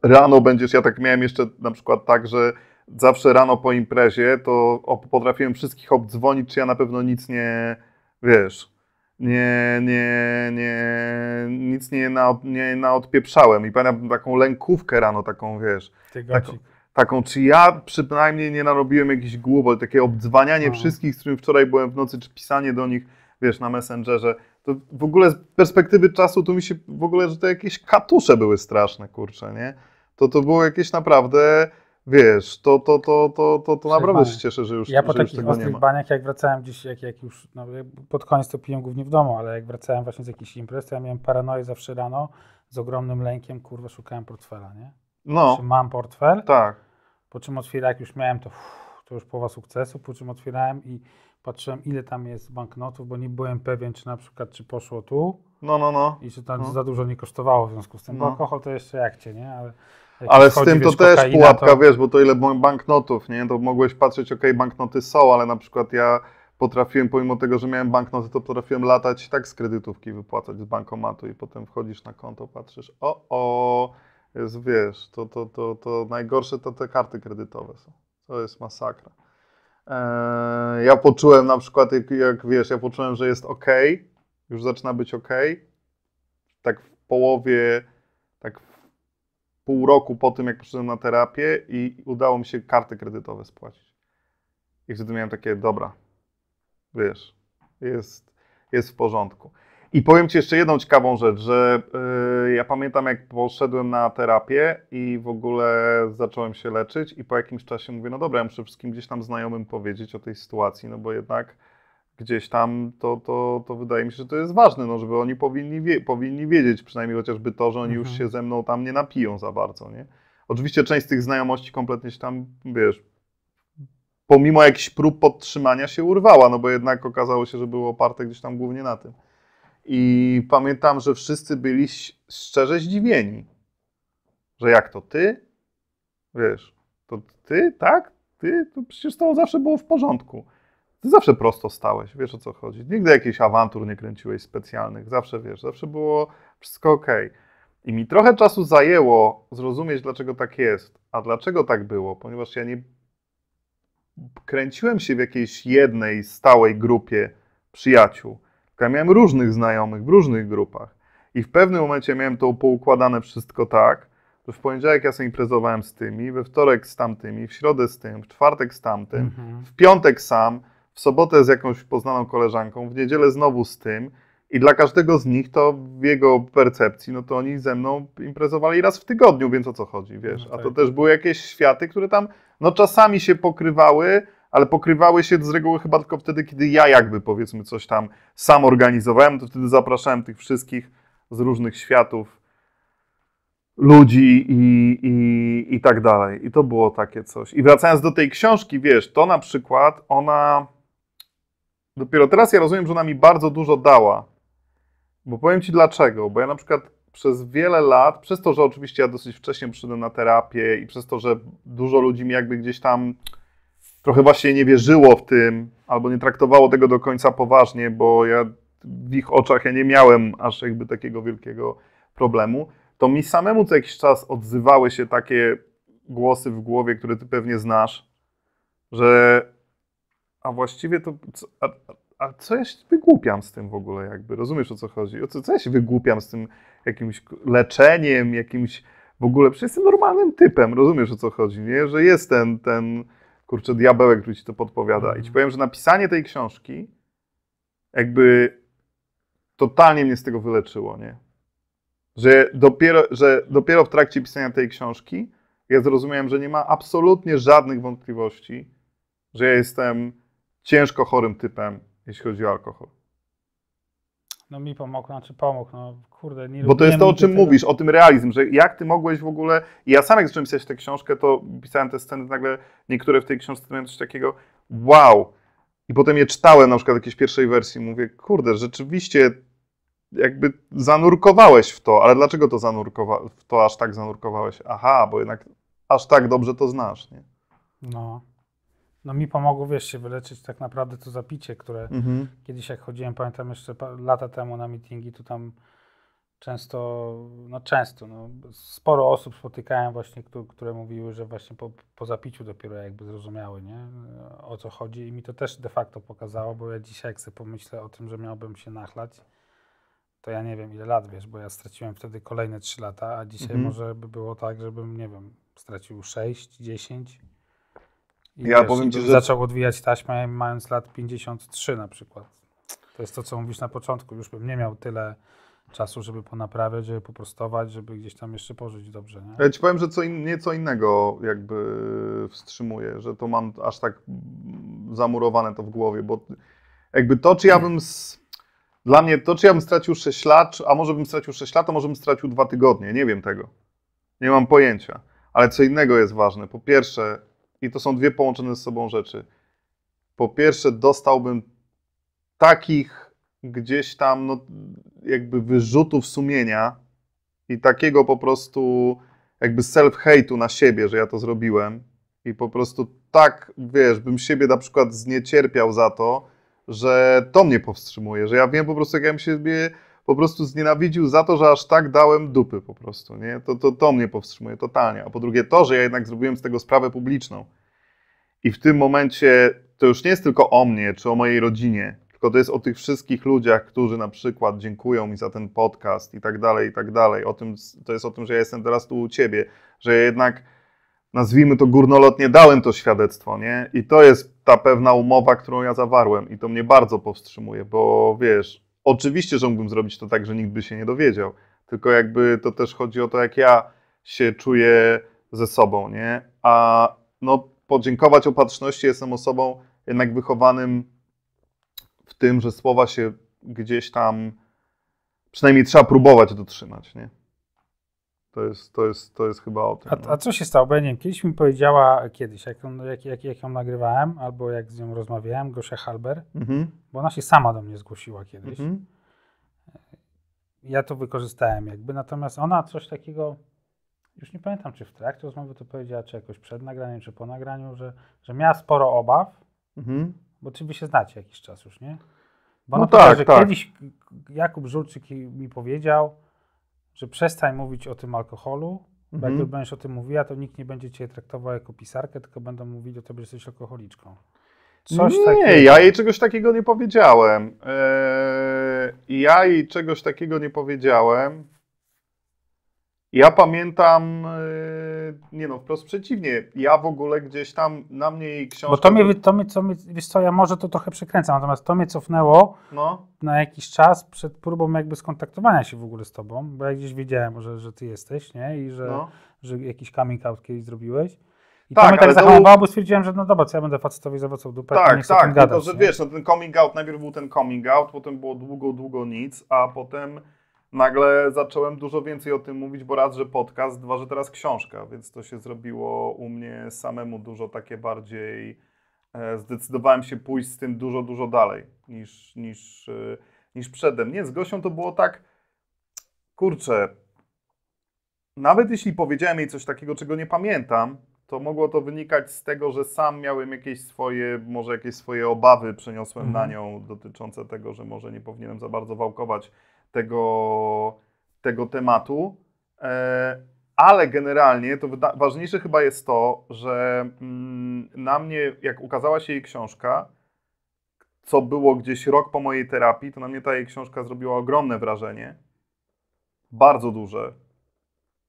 Rano będziesz, ja tak miałem jeszcze na przykład tak, że zawsze rano po imprezie to potrafiłem wszystkich obdzwonić, czy ja na pewno nic nie, wiesz, nie, nie, nie, nic nie, na, nie naodpieprzałem. I pamiętam taką lękówkę rano, taką wiesz. Taką, taką, czy ja przynajmniej nie narobiłem jakichś głupot, takie obdzwanianie A. No. wszystkich, z którymi wczoraj byłem w nocy, czy pisanie do nich, wiesz, na Messengerze. To w ogóle z perspektywy czasu to mi się w ogóle, że to jakieś katusze były straszne, kurcze, nie? To to było jakieś naprawdę wiesz, to, to, to, to, to, to naprawdę się cieszę, że już, ja po takich już ostrych baniach, jak wracałem gdzieś, jak, jak już no, pod koniec to piłem głównie w domu, ale jak wracałem właśnie z jakiejś imprezy, to ja miałem paranoję zawsze rano z ogromnym lękiem, kurwa, szukałem portfela, nie? No. Czy mam portfel? Tak. Po czym otwierałem, jak już miałem, to, uff, to już połowa sukcesu, po czym otwierałem i patrzyłem, ile tam jest banknotów, bo nie byłem pewien, czy na przykład, czy poszło tu. No, no, no. I czy tam no. za dużo nie kosztowało w związku z tym. No. Alkohol to jeszcze jak cię, nie? Ale... Ale z tym to też pułapka, to... wiesz, bo to ile banknotów, nie? To mogłeś patrzeć, ok, banknoty są, ale na przykład ja potrafiłem, pomimo tego, że miałem banknoty, to potrafiłem latać i tak z kredytówki wypłacać z bankomatu i potem wchodzisz na konto, patrzysz, o, o, jest, wiesz, to, to, to, to najgorsze to te karty kredytowe są. To jest masakra. Eee, ja poczułem na przykład, jak, jak, wiesz, ja poczułem, że jest ok, już zaczyna być ok, tak w połowie, tak pół roku po tym, jak poszedłem na terapię i udało mi się karty kredytowe spłacić. I wtedy miałem takie, dobra, wiesz, jest, jest w porządku. I powiem Ci jeszcze jedną ciekawą rzecz, że yy, ja pamiętam, jak poszedłem na terapię i w ogóle zacząłem się leczyć, i po jakimś czasie mówię: No dobra, ja muszę wszystkim gdzieś tam znajomym powiedzieć o tej sytuacji, no bo jednak gdzieś tam, to, to, to wydaje mi się, że to jest ważne, no, żeby oni powinni, wie, powinni wiedzieć, przynajmniej chociażby to, że oni mhm. już się ze mną tam nie napiją za bardzo, nie? Oczywiście część z tych znajomości kompletnie się tam, wiesz, pomimo jakichś prób podtrzymania się urwała, no bo jednak okazało się, że było oparte gdzieś tam głównie na tym. I pamiętam, że wszyscy byli szczerze zdziwieni, że jak to ty? Wiesz, to ty, tak? Ty? To przecież to zawsze było w porządku. Ty zawsze prosto stałeś, wiesz o co chodzi. Nigdy jakichś awantur nie kręciłeś specjalnych, zawsze wiesz, zawsze było wszystko ok. I mi trochę czasu zajęło zrozumieć, dlaczego tak jest, a dlaczego tak było, ponieważ ja nie kręciłem się w jakiejś jednej stałej grupie przyjaciół, tylko ja miałem różnych znajomych w różnych grupach. I w pewnym momencie miałem to poukładane wszystko tak, że w poniedziałek ja sobie imprezowałem z tymi, we wtorek z tamtymi, w środę z tym, w czwartek z tamtym, mhm. w piątek sam w sobotę z jakąś poznaną koleżanką, w niedzielę znowu z tym. I dla każdego z nich to w jego percepcji, no to oni ze mną imprezowali raz w tygodniu, więc o co chodzi, wiesz. No A to tak. też były jakieś światy, które tam, no czasami się pokrywały, ale pokrywały się z reguły chyba tylko wtedy, kiedy ja jakby powiedzmy coś tam sam organizowałem, to wtedy zapraszałem tych wszystkich z różnych światów ludzi i, i, i tak dalej. I to było takie coś. I wracając do tej książki, wiesz, to na przykład ona Dopiero teraz ja rozumiem, że ona mi bardzo dużo dała. Bo powiem Ci dlaczego. Bo ja na przykład przez wiele lat, przez to, że oczywiście ja dosyć wcześnie przyszedłem na terapię i przez to, że dużo ludzi mi jakby gdzieś tam trochę właśnie nie wierzyło w tym, albo nie traktowało tego do końca poważnie, bo ja w ich oczach ja nie miałem aż jakby takiego wielkiego problemu, to mi samemu co jakiś czas odzywały się takie głosy w głowie, które ty pewnie znasz, że a właściwie to. A, a co ja się wygłupiam z tym w ogóle, jakby? Rozumiesz o co chodzi? O co, co ja się wygłupiam z tym jakimś leczeniem, jakimś w ogóle? Przecież jestem normalnym typem, rozumiesz o co chodzi, nie? Że jest ten, ten kurczę, diabełek, który ci to podpowiada. I ci mhm. powiem, że napisanie tej książki jakby totalnie mnie z tego wyleczyło, nie? Że dopiero, że dopiero w trakcie pisania tej książki ja zrozumiałem, że nie ma absolutnie żadnych wątpliwości, że ja jestem ciężko chorym typem, jeśli chodzi o alkohol? No mi pomógł, znaczy pomógł, no kurde. Nie Bo to jest to, o czym tego. mówisz, o tym realizm, że jak ty mogłeś w ogóle, I ja sam jak zacząłem pisać tę książkę, to pisałem te sceny, nagle niektóre w tej książce miałem coś takiego, wow. I potem je czytałem na przykład w jakiejś pierwszej wersji, mówię, kurde, rzeczywiście jakby zanurkowałeś w to, ale dlaczego to zanurkowa- w to aż tak zanurkowałeś? Aha, bo jednak aż tak dobrze to znasz, nie? No no mi pomogło, wiesz, się wyleczyć tak naprawdę to zapicie, które mhm. kiedyś jak chodziłem, pamiętam jeszcze lata temu na mityngi, tu tam często, no często, no, sporo osób spotykałem właśnie, które, mówiły, że właśnie po, po zapiciu dopiero jakby zrozumiały, nie, o co chodzi i mi to też de facto pokazało, bo ja dzisiaj jak sobie pomyślę o tym, że miałbym się nachlać, to ja nie wiem ile lat, wiesz, bo ja straciłem wtedy kolejne trzy lata, a dzisiaj mhm. może by było tak, żebym, nie wiem, stracił 6, 10, i ja wiesz, powiem ci, że... zaczął odwijać taśmę mając lat 53 na przykład. To jest to, co mówisz na początku. Już bym nie miał tyle czasu, żeby ponaprawiać, żeby poprostować, żeby gdzieś tam jeszcze pożyć dobrze. Nie? Ja ci powiem, że co in, nieco innego jakby wstrzymuje, że to mam aż tak zamurowane to w głowie, bo jakby to, czy ja bym... Z... Dla mnie to, czy ja bym stracił 6 lat, a może bym stracił 6 lat, a może bym stracił 2 tygodnie. Nie wiem tego. Nie mam pojęcia. Ale co innego jest ważne. Po pierwsze, i to są dwie połączone ze sobą rzeczy. Po pierwsze, dostałbym takich gdzieś tam, no, jakby wyrzutów sumienia i takiego po prostu jakby self-hate'u na siebie, że ja to zrobiłem. I po prostu tak, wiesz, bym siebie na przykład zniecierpiał za to, że to mnie powstrzymuje, że ja wiem po prostu, jak ja bym siebie po prostu znienawidził za to, że aż tak dałem dupy po prostu, nie? To, to, to mnie powstrzymuje totalnie. A po drugie to, że ja jednak zrobiłem z tego sprawę publiczną. I w tym momencie to już nie jest tylko o mnie czy o mojej rodzinie, tylko to jest o tych wszystkich ludziach, którzy na przykład dziękują mi za ten podcast i tak dalej, i tak dalej. O tym, to jest o tym, że ja jestem teraz tu u ciebie, że ja jednak nazwijmy to górnolotnie, dałem to świadectwo, nie? I to jest ta pewna umowa, którą ja zawarłem i to mnie bardzo powstrzymuje, bo wiesz, Oczywiście, że mógłbym zrobić to tak, że nikt by się nie dowiedział, tylko jakby to też chodzi o to, jak ja się czuję ze sobą, nie? A no, podziękować opatrzności jestem osobą jednak wychowanym w tym, że słowa się gdzieś tam przynajmniej trzeba próbować dotrzymać, nie? To jest, to jest, to jest chyba o tym. A, no. a co się stało? Bo ja nie wiem, kiedyś mi powiedziała, kiedyś, jak, jak, jak, jak ją nagrywałem, albo jak z nią rozmawiałem, Gosia Halber, mhm. bo ona się sama do mnie zgłosiła kiedyś. Mhm. Ja to wykorzystałem jakby, natomiast ona coś takiego, już nie pamiętam, czy w trakcie rozmowy to powiedziała, czy jakoś przed nagraniem, czy po nagraniu, że, że miała sporo obaw, mhm. bo czy wy się znacie jakiś czas już, nie? Bo no tak, powiedziała, że tak. kiedyś Jakub Żulczyk mi powiedział, że przestań mówić o tym alkoholu, bo mhm. jak będziesz o tym mówiła, to nikt nie będzie cię traktował jako pisarkę, tylko będą mówić o tobie, że jesteś alkoholiczką. Coś nie, takiego. ja jej czegoś takiego nie powiedziałem. Eee, ja jej czegoś takiego nie powiedziałem. Ja pamiętam, e, nie no, wprost przeciwnie, ja w ogóle gdzieś tam, na mnie jej książka... Bo to mnie, to mnie, co mnie, wiesz co, ja może to trochę przekręcam, natomiast to mnie cofnęło no. na jakiś czas przed próbą jakby skontaktowania się w ogóle z tobą, bo ja gdzieś wiedziałem, że, że ty jesteś, nie, i że, no. że jakiś coming out kiedyś zrobiłeś. I tak, to mnie tak zahamowało, bo stwierdziłem, że no dobra, co ja będę facetowi zawracał dupę, tak, nie chcę tak, tym gadać. Tak, tak, że nie? wiesz, no, ten coming out, najpierw był ten coming out, potem było długo, długo nic, a potem nagle zacząłem dużo więcej o tym mówić, bo raz, że podcast, dwa, że teraz książka, więc to się zrobiło u mnie samemu dużo takie bardziej. E, zdecydowałem się pójść z tym dużo, dużo dalej niż, niż, e, niż przedem. Nie, z Gosią to było tak, kurczę, nawet jeśli powiedziałem jej coś takiego, czego nie pamiętam, to mogło to wynikać z tego, że sam miałem jakieś swoje, może jakieś swoje obawy przeniosłem mhm. na nią dotyczące tego, że może nie powinienem za bardzo wałkować tego, tego tematu. E, ale generalnie to ważniejsze chyba jest to, że mm, na mnie, jak ukazała się jej książka, co było gdzieś rok po mojej terapii, to na mnie ta jej książka zrobiła ogromne wrażenie. Bardzo duże.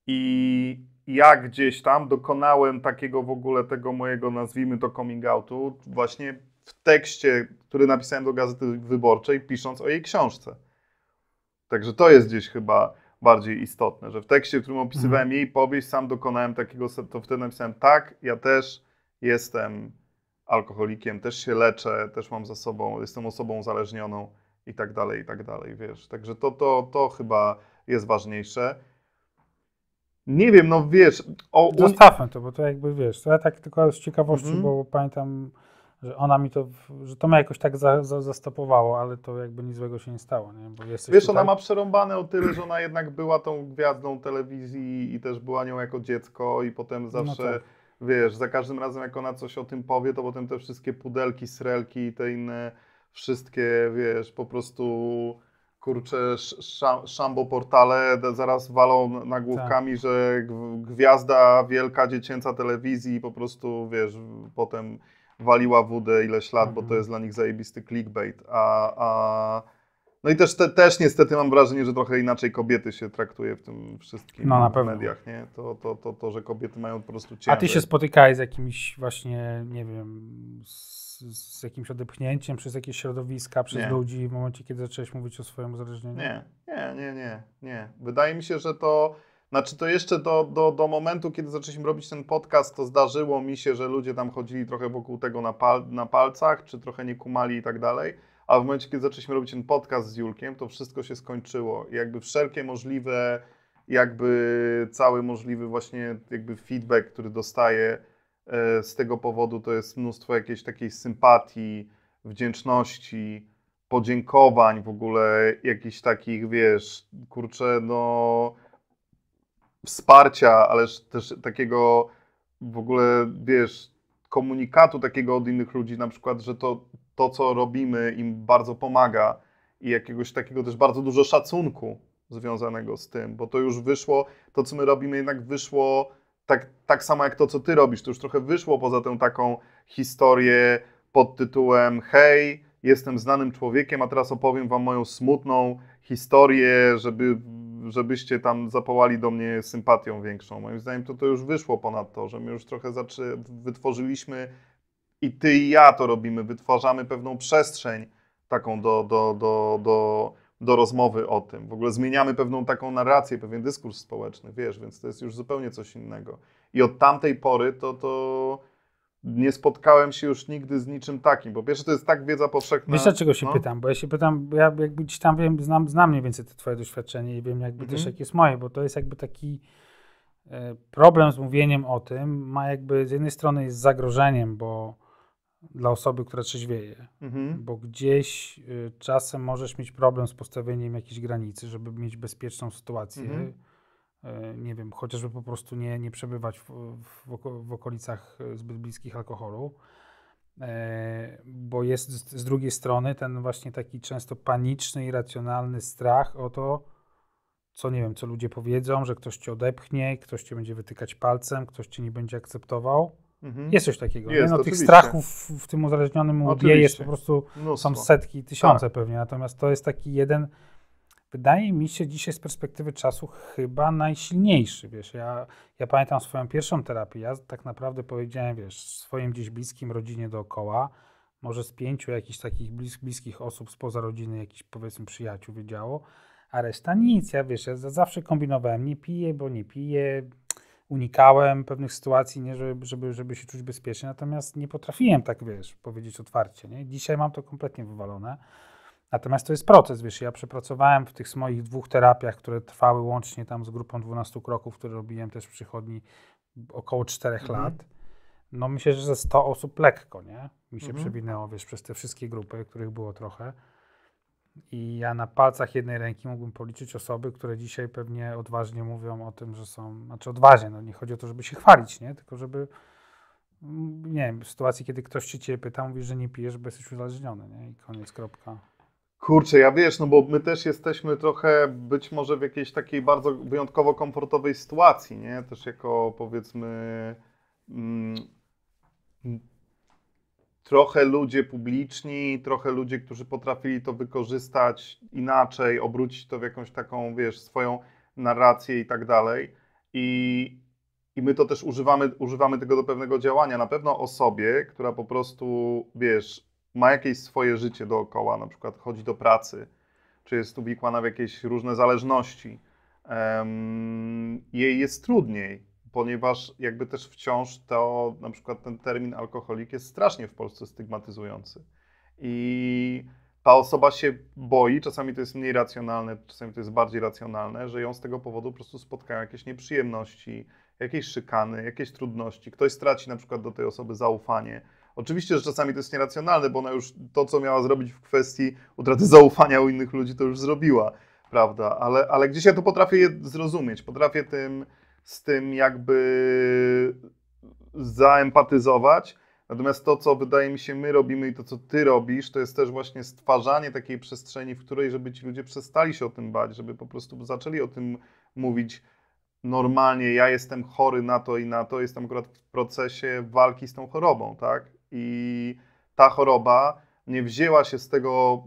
I ja gdzieś tam dokonałem takiego w ogóle tego mojego, nazwijmy to coming outu, właśnie w tekście, który napisałem do Gazety Wyborczej, pisząc o jej książce. Także to jest gdzieś chyba bardziej istotne, że w tekście, w którym opisywałem mhm. jej powieść, sam dokonałem takiego, to wtedy napisałem tak, ja też jestem alkoholikiem, też się leczę, też mam za sobą, jestem osobą uzależnioną i tak dalej, i tak dalej, wiesz. Także to, to, to chyba jest ważniejsze. Nie wiem, no wiesz... O, Zostawmy to, bo to jakby, wiesz, to ja tak tylko z ciekawości, mhm. bo pamiętam że ona mi to, że to mnie jakoś tak za, za, zastopowało, ale to jakby nic złego się nie stało, nie? Bo Wiesz, tutaj... ona ma przerąbane o tyle, że ona jednak była tą gwiazdą telewizji i też była nią jako dziecko i potem no zawsze... No tak wiesz, za każdym razem jak ona coś o tym powie, to potem te wszystkie pudelki, srelki i te inne wszystkie, wiesz, po prostu kurczę, szambo portale zaraz walą nagłówkami, tak. że gwiazda wielka dziecięca telewizji po prostu, wiesz, potem waliła wódę ileś lat, bo to mhm. jest dla nich zajebisty clickbait. A, a... No i też, te, też niestety mam wrażenie, że trochę inaczej kobiety się traktuje w tym wszystkim no, na pewno. mediach, nie? To, to, to, to, że kobiety mają po prostu ciemne. A ty się spotykaj z jakimś właśnie, nie wiem, z, z jakimś odepchnięciem przez jakieś środowiska, przez nie. ludzi w momencie, kiedy zaczęłeś mówić o swoim uzależnieniu? Nie, nie, nie, nie, nie. Wydaje mi się, że to znaczy to jeszcze do, do, do momentu, kiedy zaczęliśmy robić ten podcast, to zdarzyło mi się, że ludzie tam chodzili trochę wokół tego na, pal, na palcach, czy trochę nie kumali i tak dalej. A w momencie, kiedy zaczęliśmy robić ten podcast z Julkiem, to wszystko się skończyło. I jakby wszelkie możliwe, jakby cały możliwy właśnie jakby feedback, który dostaję e, z tego powodu, to jest mnóstwo jakiejś takiej sympatii, wdzięczności, podziękowań w ogóle, jakichś takich, wiesz, kurczę, no wsparcia, ale też takiego w ogóle, wiesz, komunikatu takiego od innych ludzi, na przykład, że to, to co robimy, im bardzo pomaga i jakiegoś takiego też bardzo dużo szacunku związanego z tym, bo to już wyszło, to co my robimy jednak wyszło tak, tak samo jak to, co ty robisz, to już trochę wyszło poza tę taką historię pod tytułem hej, jestem znanym człowiekiem, a teraz opowiem wam moją smutną historię, żeby żebyście tam zapołali do mnie sympatią większą. Moim zdaniem to to już wyszło ponad to, że my już trochę zaczy- wytworzyliśmy i ty i ja to robimy, wytwarzamy pewną przestrzeń taką do, do, do, do, do rozmowy o tym. W ogóle zmieniamy pewną taką narrację, pewien dyskurs społeczny, wiesz, więc to jest już zupełnie coś innego. I od tamtej pory to, to nie spotkałem się już nigdy z niczym takim. Po pierwsze, to jest tak wiedza powszechna. Wiesz, dlaczego się no? pytam? Bo ja się pytam, bo ja jakby gdzieś tam wiem, znam, znam mniej więcej te twoje doświadczenie i wiem jakby mm też, mhm. jakie jest moje, bo to jest jakby taki e, problem z mówieniem o tym, ma jakby z jednej strony jest zagrożeniem, bo dla osoby, która trzeźwieje, mhm. bo gdzieś e, czasem możesz mieć problem z postawieniem jakiejś granicy, żeby mieć bezpieczną sytuację. Mhm. E, nie wiem, chociażby po prostu nie, nie przebywać w, w, w okolicach e, zbyt bliskich alkoholu, e, bo jest z, z drugiej strony ten właśnie taki często paniczny, irracjonalny strach o to, co nie wiem, co ludzie powiedzą, że ktoś cię odepchnie, ktoś cię będzie wytykać palcem, ktoś cię nie będzie akceptował. Mhm. Jest coś takiego. Jest, nie? No, tych strachów w tym uzależnionym ludzie jest po prostu Mnóstwo. są setki, tysiące tak. pewnie. Natomiast to jest taki jeden wydaje mi się dzisiaj z perspektywy czasu chyba najsilniejszy, wiesz, ja, ja pamiętam swoją pierwszą terapię, ja tak naprawdę powiedziałem, wiesz, swoim gdzieś bliskim rodzinie dookoła, może z pięciu jakichś takich bliskich osób spoza rodziny, jakichś powiedzmy przyjaciół wiedziało, a reszta nic, ja wiesz, ja zawsze kombinowałem, nie piję, bo nie piję, unikałem pewnych sytuacji, nie, żeby, żeby, żeby się czuć bezpiecznie, natomiast nie potrafiłem tak, wiesz, powiedzieć otwarcie, nie? Dzisiaj mam to kompletnie wywalone, Natomiast to jest proces, wiesz, ja przepracowałem w tych moich dwóch terapiach, które trwały łącznie tam z grupą 12 kroków, które robiłem też w przychodni około 4 mhm. lat. No myślę, że ze 100 osób lekko, nie? Mi się mhm. przewinęło, wiesz, przez te wszystkie grupy, których było trochę. I ja na palcach jednej ręki mógłbym policzyć osoby, które dzisiaj pewnie odważnie mówią o tym, że są, znaczy odważnie, no nie chodzi o to, żeby się chwalić, nie? Tylko żeby, mm, nie wiem, w sytuacji, kiedy ktoś ci cię pyta, mówi, że nie pijesz, bo jesteś uzależniony, nie? I koniec, kropka. Kurczę, ja wiesz, no bo my też jesteśmy trochę być może w jakiejś takiej bardzo wyjątkowo komfortowej sytuacji, nie? Też jako powiedzmy mm, trochę ludzie publiczni, trochę ludzie, którzy potrafili to wykorzystać inaczej, obrócić to w jakąś taką, wiesz, swoją narrację i tak dalej. I, i my to też używamy, używamy tego do pewnego działania. Na pewno osobie, która po prostu, wiesz, ma jakieś swoje życie dookoła, na przykład chodzi do pracy, czy jest uwikłana w jakieś różne zależności. Um, jej jest trudniej, ponieważ jakby też wciąż to, na przykład ten termin alkoholik jest strasznie w Polsce stygmatyzujący. I ta osoba się boi, czasami to jest mniej racjonalne, czasami to jest bardziej racjonalne, że ją z tego powodu po prostu spotkają jakieś nieprzyjemności, jakieś szykany, jakieś trudności. Ktoś straci na przykład do tej osoby zaufanie Oczywiście, że czasami to jest nieracjonalne, bo ona już to, co miała zrobić w kwestii utraty zaufania u innych ludzi, to już zrobiła, prawda? Ale, ale gdzieś ja to potrafię zrozumieć, potrafię tym, z tym jakby zaempatyzować. Natomiast to, co wydaje mi się my robimy i to, co ty robisz, to jest też właśnie stwarzanie takiej przestrzeni, w której, żeby ci ludzie przestali się o tym bać, żeby po prostu zaczęli o tym mówić normalnie, ja jestem chory na to i na to, jestem akurat w procesie walki z tą chorobą, tak? I ta choroba nie wzięła się z tego,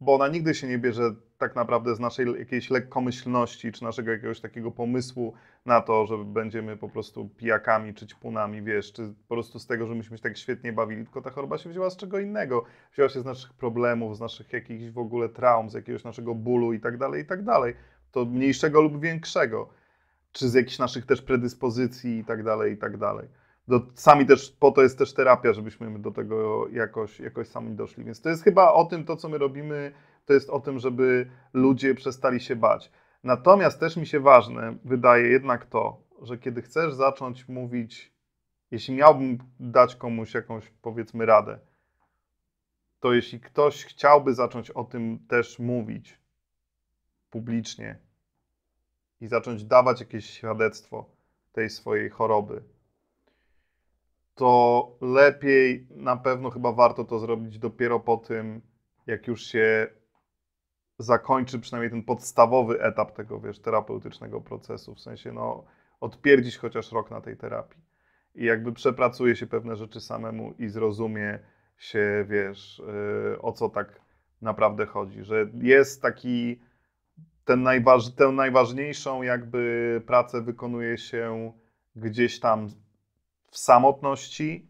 bo ona nigdy się nie bierze tak naprawdę z naszej jakiejś lekkomyślności, czy naszego jakiegoś takiego pomysłu na to, że będziemy po prostu pijakami czy ćpunami, wiesz, czy po prostu z tego, że myśmy się tak świetnie bawili, tylko ta choroba się wzięła z czego innego. Wzięła się z naszych problemów, z naszych jakichś w ogóle traum, z jakiegoś naszego bólu i tak dalej, i tak dalej. To mniejszego lub większego. Czy z jakichś naszych też predyspozycji i tak dalej, i tak dalej do, sami też, po to jest też terapia, żebyśmy do tego jakoś, jakoś sami doszli. Więc to jest chyba o tym, to co my robimy, to jest o tym, żeby ludzie przestali się bać. Natomiast też mi się ważne wydaje jednak to, że kiedy chcesz zacząć mówić, jeśli miałbym dać komuś jakąś, powiedzmy, radę, to jeśli ktoś chciałby zacząć o tym też mówić publicznie i zacząć dawać jakieś świadectwo tej swojej choroby, to lepiej na pewno chyba warto to zrobić dopiero po tym, jak już się zakończy przynajmniej ten podstawowy etap tego, wiesz, terapeutycznego procesu, w sensie no odpierdzić chociaż rok na tej terapii. I jakby przepracuje się pewne rzeczy samemu i zrozumie się, wiesz, yy, o co tak naprawdę chodzi, że jest taki ten najważ, tę najważniejszą jakby pracę wykonuje się gdzieś tam w samotności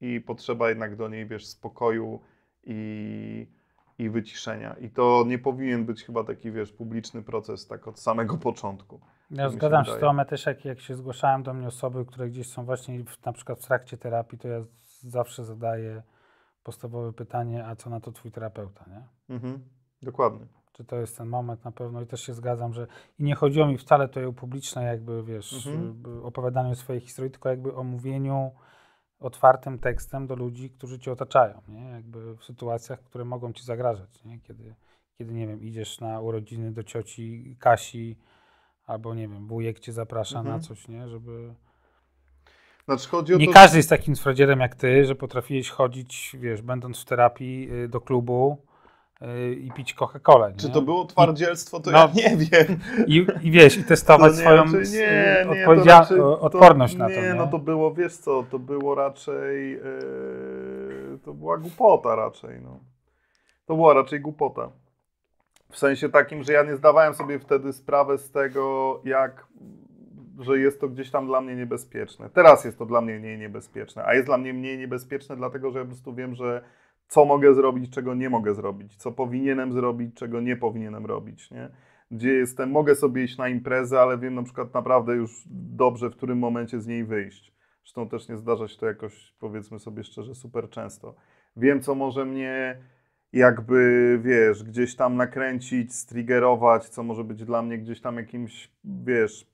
i potrzeba jednak do niej, wiesz, spokoju i, i wyciszenia. I to nie powinien być chyba taki, wiesz, publiczny proces tak od samego początku. Ja zgadzam się z tobą, też jak, jak się zgłaszałem do mnie osoby, które gdzieś są właśnie w, na przykład w trakcie terapii, to ja zawsze zadaję podstawowe pytanie, a co na to twój terapeuta, nie? Mhm, dokładnie czy to jest ten moment na pewno i też się zgadzam, że i nie chodziło mi wcale tutaj o publiczne jakby, wiesz, mhm. opowiadaniu swojej historii, tylko jakby o mówieniu otwartym tekstem do ludzi, którzy cię otaczają, nie? Jakby w sytuacjach, które mogą ci zagrażać, nie? Kiedy, kiedy, nie wiem, idziesz na urodziny do cioci Kasi albo, nie wiem, wujek cię zaprasza mhm. na coś, nie? Żeby... Znaczy nie to... każdy jest takim fradzierem jak ty, że potrafiłeś chodzić, wiesz, będąc w terapii y, do klubu, Y, i pić Coca-Colę. Czy to było twardzielstwo, to no, ja nie wiem. I, i wiesz, i testować nie, swoją nie, y, raczej, odporność to, na to. Nie, no to było, wiesz co, to było raczej, yy, to była głupota raczej, no. To była raczej głupota. W sensie takim, że ja nie zdawałem sobie wtedy sprawy z tego, jak, że jest to gdzieś tam dla mnie niebezpieczne. Teraz jest to dla mnie mniej niebezpieczne, a jest dla mnie mniej niebezpieczne, dlatego że ja po prostu wiem, że co mogę zrobić, czego nie mogę zrobić, co powinienem zrobić, czego nie powinienem robić, nie? Gdzie jestem, mogę sobie iść na imprezę, ale wiem na przykład naprawdę już dobrze, w którym momencie z niej wyjść. Zresztą też nie zdarza się to jakoś, powiedzmy sobie szczerze, super często. Wiem, co może mnie jakby, wiesz, gdzieś tam nakręcić, striggerować, co może być dla mnie gdzieś tam jakimś, wiesz,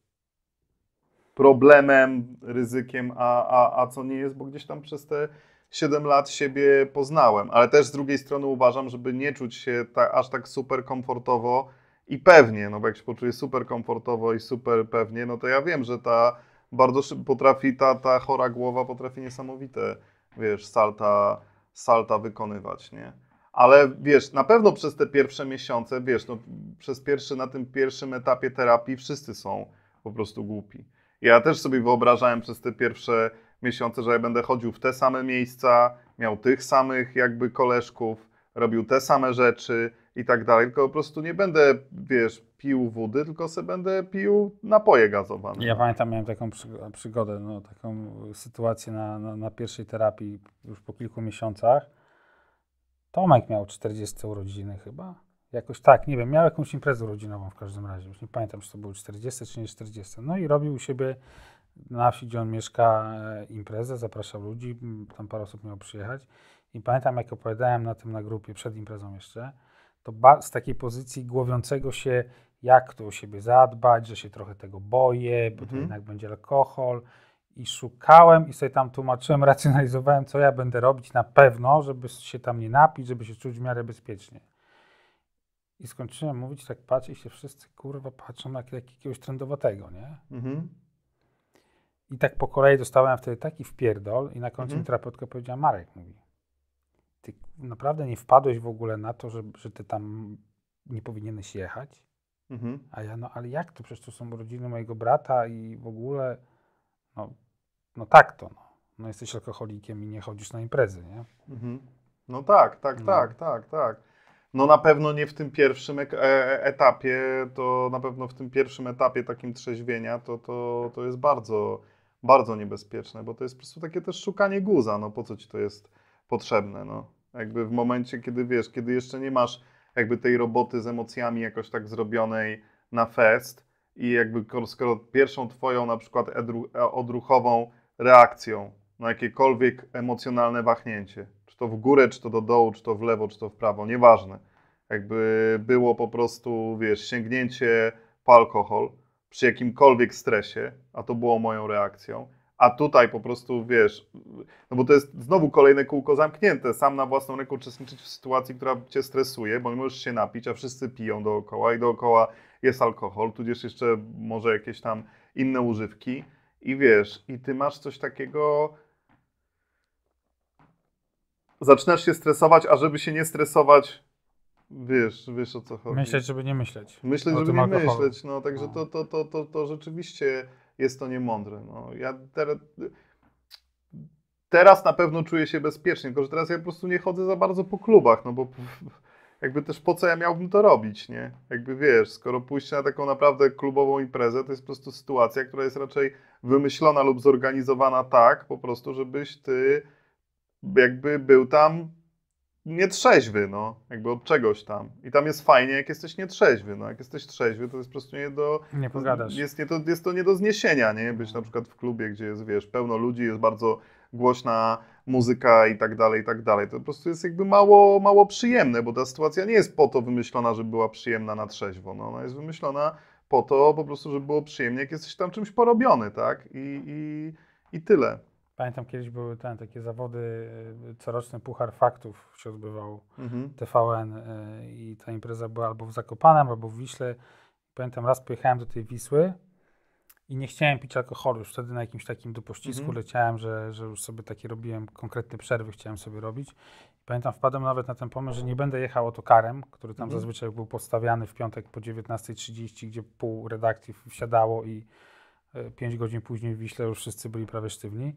problemem, ryzykiem, a, a, a co nie jest, bo gdzieś tam przez te 7 lat siebie poznałem, ale też z drugiej strony uważam, żeby nie czuć się ta, aż tak super komfortowo i pewnie, no bo jak się poczuje super komfortowo i super pewnie, no to ja wiem, że ta bardzo potrafi, ta, ta chora głowa potrafi niesamowite, wiesz, salta, salta wykonywać, nie? Ale wiesz, na pewno przez te pierwsze miesiące, wiesz, no, przez pierwszy, na tym pierwszym etapie terapii wszyscy są po prostu głupi. Ja też sobie wyobrażałem przez te pierwsze miesiące, że ja będę chodził w te same miejsca, miał tych samych jakby koleżków, robił te same rzeczy i tak dalej, tylko po prostu nie będę, wiesz, pił wody, tylko sobie będę pił napoje gazowane. Ja pamiętam, miałem taką przygodę, no, taką sytuację na, na, na pierwszej terapii już po kilku miesiącach. Tomek miał 40 urodziny chyba. Jakoś tak, nie wiem, miał jakąś imprezę rodzinową w każdym razie. Już nie pamiętam, czy to było 40 czy nie 40. No i robił u siebie na wsi, gdzie on mieszka, e, imprezę, zapraszał ludzi, tam parę osób miało przyjechać. I pamiętam, jak opowiadałem na tym na grupie przed imprezą jeszcze, to z takiej pozycji głowiącego się, jak tu o siebie zadbać, że się trochę tego boję, bo mhm. to jednak będzie alkohol. I szukałem i sobie tam tłumaczyłem, [laughs] racjonalizowałem, co ja będę robić na pewno, żeby się tam nie napić, żeby się czuć w miarę bezpiecznie. I skończyłem mówić, tak patrzę i się wszyscy kurwa patrzą jak jakiegoś trendowatego, nie? Mhm. I tak po kolei dostałem wtedy taki wpierdol i na końcu mhm. mi terapeutka powiedziała, Marek mówi, ty naprawdę nie wpadłeś w ogóle na to, że, że ty tam nie powinieneś jechać? Mhm. A ja, no ale jak to? Przecież to są rodziny mojego brata i w ogóle, no, no tak to, no. no jesteś alkoholikiem i nie chodzisz na imprezy, nie? Mhm. No tak, tak, no. tak, tak, tak. No na pewno nie w tym pierwszym e, e, etapie, to na pewno w tym pierwszym etapie takim trzeźwienia, to, to, to jest bardzo bardzo niebezpieczne, bo to jest po prostu takie też szukanie guza, no po co ci to jest potrzebne, no. Jakby w momencie, kiedy wiesz, kiedy jeszcze nie masz jakby tej roboty z emocjami jakoś tak zrobionej na fest i jakby skoro pierwszą twoją na przykład e, odruchową reakcją na jakiekolwiek emocjonalne wahnięcie, czy to w górę, czy to do dołu, czy to w lewo, czy to w prawo, nieważne, jakby było po prostu, wiesz, sięgnięcie po alkohol, przy jakimkolwiek stresie, a to było moją reakcją, a tutaj po prostu wiesz, no bo to jest znowu kolejne kółko zamknięte, sam na własną rękę uczestniczyć w sytuacji, która cię stresuje, bo nie możesz się napić, a wszyscy piją dookoła i dookoła jest alkohol, tudzież jeszcze może jakieś tam inne używki i wiesz, i ty masz coś takiego, zaczynasz się stresować, a żeby się nie stresować, Wiesz, wiesz o co chodzi. Myśleć, żeby nie myśleć. Myśleć, żeby nie myśleć. No, także no. to, to, to, to, to rzeczywiście jest to niemądre. No, ja teraz, teraz na pewno czuję się bezpiecznie, tylko że teraz ja po prostu nie chodzę za bardzo po klubach, no bo [laughs] jakby też po co ja miałbym to robić, nie? Jakby wiesz, skoro pójść na taką naprawdę klubową imprezę, to jest po prostu sytuacja, która jest raczej wymyślona lub zorganizowana tak po prostu, żebyś ty jakby był tam nietrzeźwy, no, jakby od czegoś tam. I tam jest fajnie, jak jesteś nietrzeźwy, no, jak jesteś trzeźwy, to jest po prostu nie do... Nie pogadasz. Jest, nie, to, jest to nie do zniesienia, nie? Być na przykład w klubie, gdzie jest, wiesz, pełno ludzi, jest bardzo głośna muzyka i tak dalej, i tak dalej. To po prostu jest jakby mało, mało przyjemne, bo ta sytuacja nie jest po to wymyślona, żeby była przyjemna na trzeźwo, no, ona jest wymyślona po to po prostu, żeby było przyjemnie, jak jesteś tam czymś porobiony, tak? I, i, i tyle. Pamiętam kiedyś były tam takie zawody, y, coroczny Puchar Faktów się odbywał mhm. TVN y, i ta impreza była albo w Zakopanem, albo w Wiśle. Pamiętam raz pojechałem do tej Wisły i nie chciałem pić alkoholu. Już wtedy na jakimś takim dopościsku mhm. leciałem, że, że już sobie takie robiłem konkretne przerwy, chciałem sobie robić. Pamiętam, wpadłem nawet na ten pomysł, że nie będę jechał autokarem, który tam mhm. zazwyczaj był podstawiany w piątek po 19.30, gdzie pół redakcji wsiadało i 5 e, godzin później w Wiśle już wszyscy byli prawie sztywni,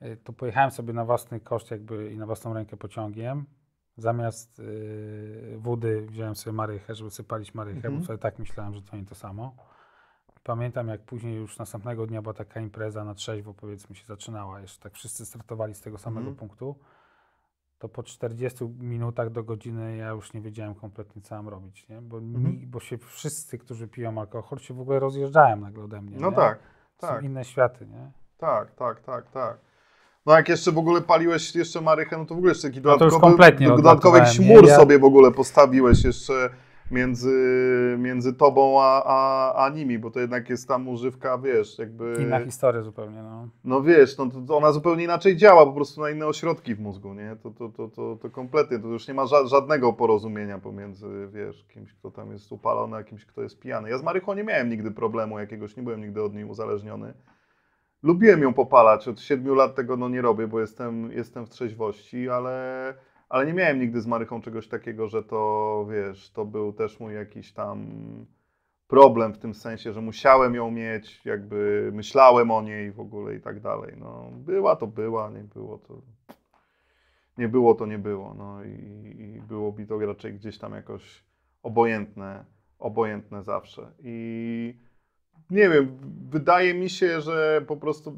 e, to pojechałem sobie na własny koszt jakby i na własną rękę pociągiem. Zamiast yy, wody wziąłem sobie marychę, żeby sypalić marychę, mhm. bo sobie tak myślałem, że to nie to samo. Pamiętam, jak później już następnego dnia była taka impreza na trzeźwo, powiedzmy, się zaczynała. Jeszcze tak wszyscy startowali z tego samego mhm. punktu to po 40 minutach do godziny ja już nie wiedziałem kompletnie, co mam robić, nie? Bo, mhm. mi, bo się wszyscy, którzy piją alkohol, się w ogóle rozjeżdżają nagle ode mnie. No nie? tak, tak. Są inne światy, nie? Tak, tak, tak, tak. No jak jeszcze w ogóle paliłeś jeszcze marychę, no to w ogóle jeszcze taki no dodatkowy, no śmur ja... sobie w ogóle postawiłeś jeszcze między, między tobą a, a, a nimi, bo to jednak jest tam używka, wiesz, jakby... Inna historia zupełnie, no. No wiesz, no, to ona zupełnie inaczej działa, po prostu na inne ośrodki w mózgu, nie? To, to, to, to, to kompletnie, to już nie ma ża żadnego porozumienia pomiędzy, wiesz, kimś, kto tam jest upalony, a kimś, kto jest pijany. Ja z Marychą nie miałem nigdy problemu jakiegoś, nie byłem nigdy od niej uzależniony. Lubiłem ją popalać, od siedmiu lat tego no nie robię, bo jestem, jestem w trzeźwości, ale ale nie miałem nigdy z Maryką czegoś takiego, że to, wiesz, to był też mój jakiś tam problem w tym sensie, że musiałem ją mieć, jakby myślałem o niej w ogóle i tak dalej. No, była to była, nie było to nie było to nie było. No i, i byłoby to raczej gdzieś tam jakoś obojętne, obojętne zawsze. I nie wiem, wydaje mi się, że po prostu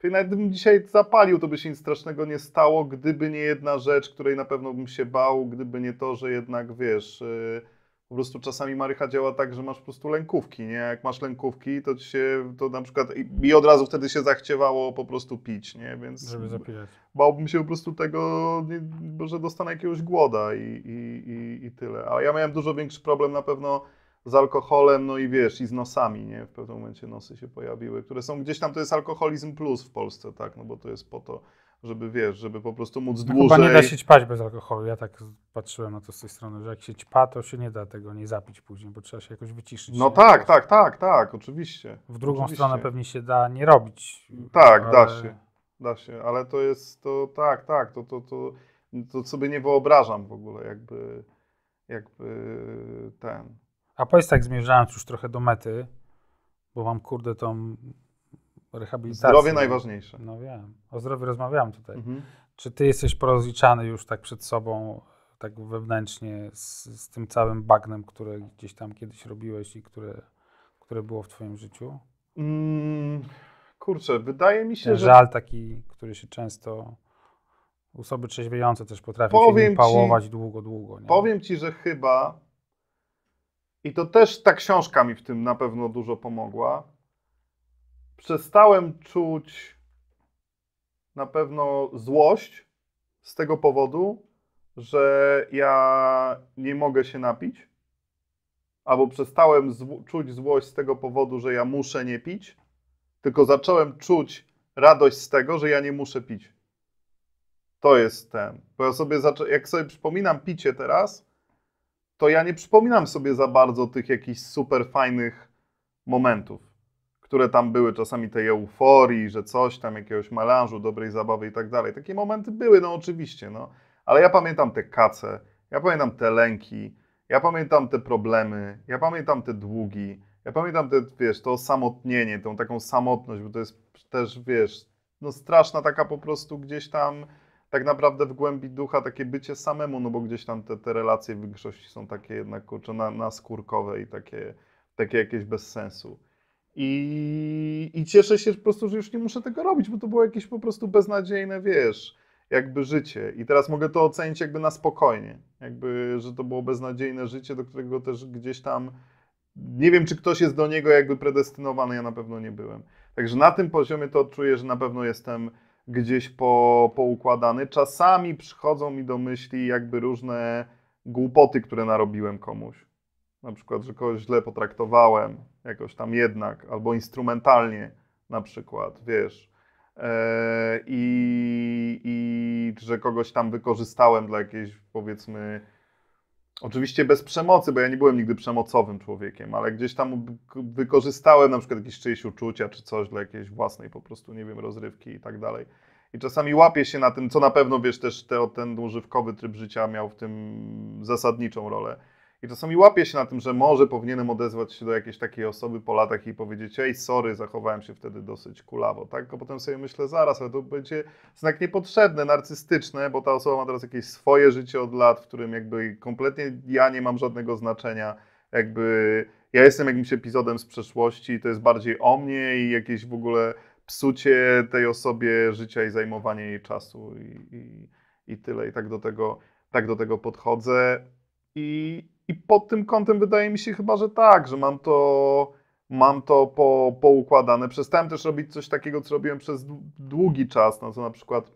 Czyli nawet gdybym dzisiaj zapalił, to by się nic strasznego nie stało, gdyby nie jedna rzecz, której na pewno bym się bał, gdyby nie to, że jednak wiesz, yy, po prostu czasami marycha działa tak, że masz po prostu lękówki, nie? Jak masz lękówki, to ci się, to na przykład i, i od razu wtedy się zachciewało po prostu pić, nie? Więc Żeby zapijać. bałbym się po prostu tego, nie, że dostanę jakiegoś głoda i, i, i, i tyle. Ale ja miałem dużo większy problem na pewno z alkoholem, no i wiesz, i z nosami, nie? W pewnym momencie nosy się pojawiły, które są gdzieś tam, to jest alkoholizm plus w Polsce, tak? No bo to jest po to, żeby wiesz, żeby po prostu móc dłużej... chyba nie da się ćpać bez alkoholu, ja tak patrzyłem na to z tej strony, że jak się ćpa, to się nie da tego nie zapić później, bo trzeba się jakoś wyciszyć. No tak, tak, tak, tak, oczywiście. W drugą oczywiście. stronę pewnie się da nie robić. Tak, ale... da się, da się, ale to jest, to tak, tak, to, to, to, to sobie nie wyobrażam w ogóle jakby, jakby ten a powiedz tak, zmierzając już trochę do mety, bo mam kurde tą rehabilitację. Zdrowie najważniejsze. No wiem, o zdrowiu rozmawiałem tutaj. Mhm. Czy ty jesteś porozliczany już tak przed sobą, tak wewnętrznie z, z, tym całym bagnem, które gdzieś tam kiedyś robiłeś i które, które było w twoim życiu? Mm, kurczę, wydaje mi się, Ten że... Żal taki, który się często... Osoby trzeźwiejące też potrafią powiem się pałować ci, długo, długo. Nie? Powiem ci, że chyba i to też ta książka mi w tym na pewno dużo pomogła, przestałem czuć na pewno złość z tego powodu, że ja nie mogę się napić, albo przestałem czuć złość z tego powodu, że ja muszę nie pić, tylko zacząłem czuć radość z tego, że ja nie muszę pić. To jest ten. Bo ja sobie jak sobie przypominam picie teraz, to ja nie przypominam sobie za bardzo tych jakichś super fajnych momentów, które tam były, czasami tej euforii, że coś tam, jakiegoś melanżu, dobrej zabawy i tak dalej. Takie momenty były, no oczywiście, no. Ale ja pamiętam te kace, ja pamiętam te lęki, ja pamiętam te problemy, ja pamiętam te długi, ja pamiętam te, wiesz, to osamotnienie, tą taką samotność, bo to jest też, wiesz, no straszna taka po prostu gdzieś tam tak naprawdę w głębi ducha takie bycie samemu, no bo gdzieś tam te, te relacje w większości są takie jednak kurczę, na, na skórkowe i takie, takie jakieś bez sensu. I, I cieszę się po prostu, że już nie muszę tego robić, bo to było jakieś po prostu beznadziejne, wiesz, jakby życie. I teraz mogę to ocenić jakby na spokojnie, jakby, że to było beznadziejne życie, do którego też gdzieś tam nie wiem, czy ktoś jest do niego jakby predestynowany, ja na pewno nie byłem. Także na tym poziomie to czuję, że na pewno jestem gdzieś po, poukładany. Czasami przychodzą mi do myśli jakby różne głupoty, które narobiłem komuś. Na przykład, że kogoś źle potraktowałem, jakoś tam jednak, albo instrumentalnie na przykład, wiesz. E, I, i że kogoś tam wykorzystałem dla jakiejś, powiedzmy, Oczywiście bez przemocy, bo ja nie byłem nigdy przemocowym człowiekiem, ale gdzieś tam wykorzystałem na przykład jakieś czyjeś uczucia czy coś dla jakiejś własnej po prostu, nie wiem, rozrywki i tak dalej. I czasami łapię się na tym, co na pewno wiesz też, te, ten używkowy tryb życia miał w tym zasadniczą rolę i czasami łapię się na tym, że może powinienem odezwać się do jakiejś takiej osoby po latach i powiedzieć, ej, sorry, zachowałem się wtedy dosyć kulawo, tak? Tylko potem sobie myślę, zaraz, ale to będzie znak niepotrzebny, narcystyczny, bo ta osoba ma teraz jakieś swoje życie od lat, w którym jakby kompletnie ja nie mam żadnego znaczenia, jakby ja jestem jakimś epizodem z przeszłości i to jest bardziej o mnie i jakieś w ogóle psucie tej osobie życia i zajmowanie jej czasu i, i, i tyle. I tak do tego, tak do tego podchodzę. I, i pod tym kątem wydaje mi się chyba, że tak, że mam to, mam to po, poukładane. Przestałem też robić coś takiego, co robiłem przez długi czas, na co na przykład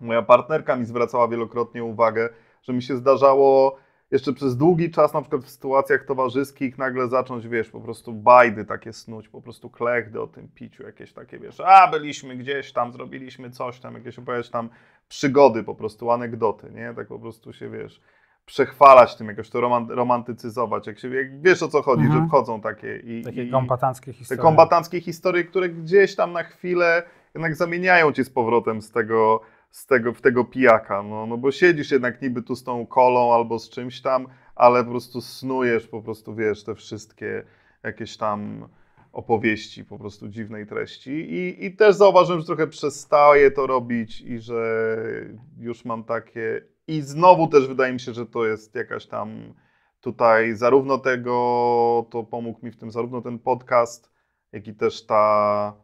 moja partnerka mi zwracała wielokrotnie uwagę, że mi się zdarzało jeszcze przez długi czas, na przykład w sytuacjach towarzyskich, nagle zacząć, wiesz, po prostu bajdy takie snuć, po prostu klechdy o tym piciu, jakieś takie, wiesz, a byliśmy gdzieś tam, zrobiliśmy coś tam, jakieś opowiadać tam przygody, po prostu anegdoty, nie? Tak po prostu się, wiesz, przechwalać tym, jakoś to romantycyzować. Jak, się, jak wiesz o co chodzi, mhm. że wchodzą takie. I, takie i, kombatanckie historie. Te kombatanckie historie, które gdzieś tam na chwilę jednak zamieniają cię z powrotem z tego, z tego, w tego pijaka. No, no bo siedzisz jednak niby tu z tą kolą albo z czymś tam, ale po prostu snujesz, po prostu wiesz, te wszystkie jakieś tam opowieści po prostu dziwnej treści i, i też zauważyłem, że trochę przestaję to robić i że już mam takie i znowu też wydaje mi się, że to jest jakaś tam tutaj zarówno tego, to pomógł mi w tym zarówno ten podcast, jak i też ta,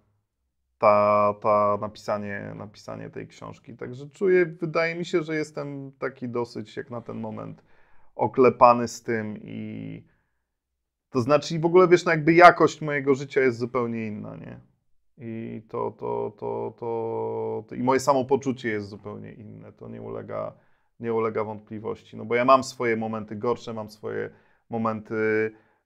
ta, ta napisanie, napisanie tej książki. Także czuję, wydaje mi się, że jestem taki dosyć jak na ten moment oklepany z tym i to znaczy i w ogóle wiesz, no jakby jakość mojego życia jest zupełnie inna, nie? I to, to, to, to, to i moje samopoczucie jest zupełnie inne. To nie ulega nie ulega wątpliwości. No bo ja mam swoje momenty gorsze, mam swoje momenty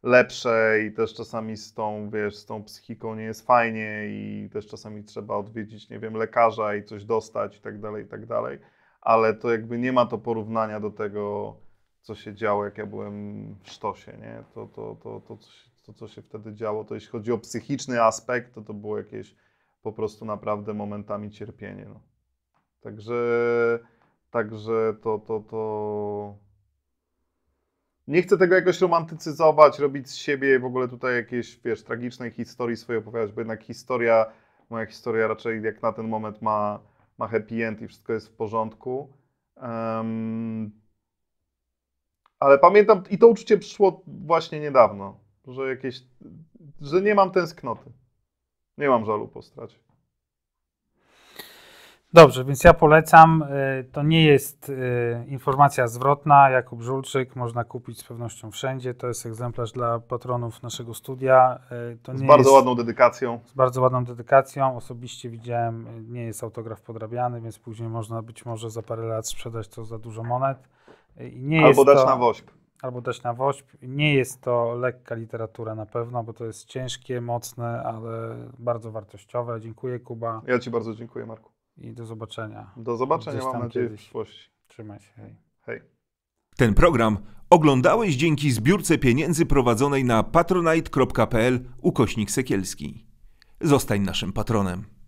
lepsze i też czasami z tą, wiesz, z tą psychiką nie jest fajnie i też czasami trzeba odwiedzić, nie wiem, lekarza i coś dostać i tak dalej, i tak dalej. Ale to jakby nie ma to porównania do tego, co się działo, jak ja byłem w sztosie, nie? To, to, to, to, to, co się wtedy działo, to jeśli chodzi o psychiczny aspekt, to to było jakieś po prostu naprawdę momentami cierpienie, no. Także... Także to, to, to. Nie chcę tego jakoś romantycyzować, robić z siebie w ogóle tutaj jakieś, wiesz, tragicznej historii swojej opowiadać, bo jednak historia, moja historia raczej jak na ten moment ma, ma happy end i wszystko jest w porządku. Um, ale pamiętam, i to uczucie przyszło właśnie niedawno, że jakieś, że nie mam tęsknoty. Nie mam żalu po stracie. Dobrze, więc ja polecam. Y, to nie jest y, informacja zwrotna. Jakub Żulczyk można kupić z pewnością wszędzie. To jest egzemplarz dla patronów naszego studia. Y, to z bardzo jest, ładną dedykacją. Z bardzo ładną dedykacją. Osobiście widziałem, nie jest autograf podrabiany, więc później można być może za parę lat sprzedać to za dużo monet. albo dać to, na wośp. Albo dać na wośp. Nie jest to lekka literatura na pewno, bo to jest ciężkie, mocne, ale bardzo wartościowe. Dziękuję Kuba. Ja Ci bardzo dziękuję Marku i do zobaczenia. Do zobaczenia, mam nadzieję, kiedyś. w przyszłości. Trzymaj się. Hej. hej. Ten program oglądałeś dzięki zbiórce pieniędzy prowadzonej na patronite.pl ukośnik Sekielski. Zostań naszym patronem.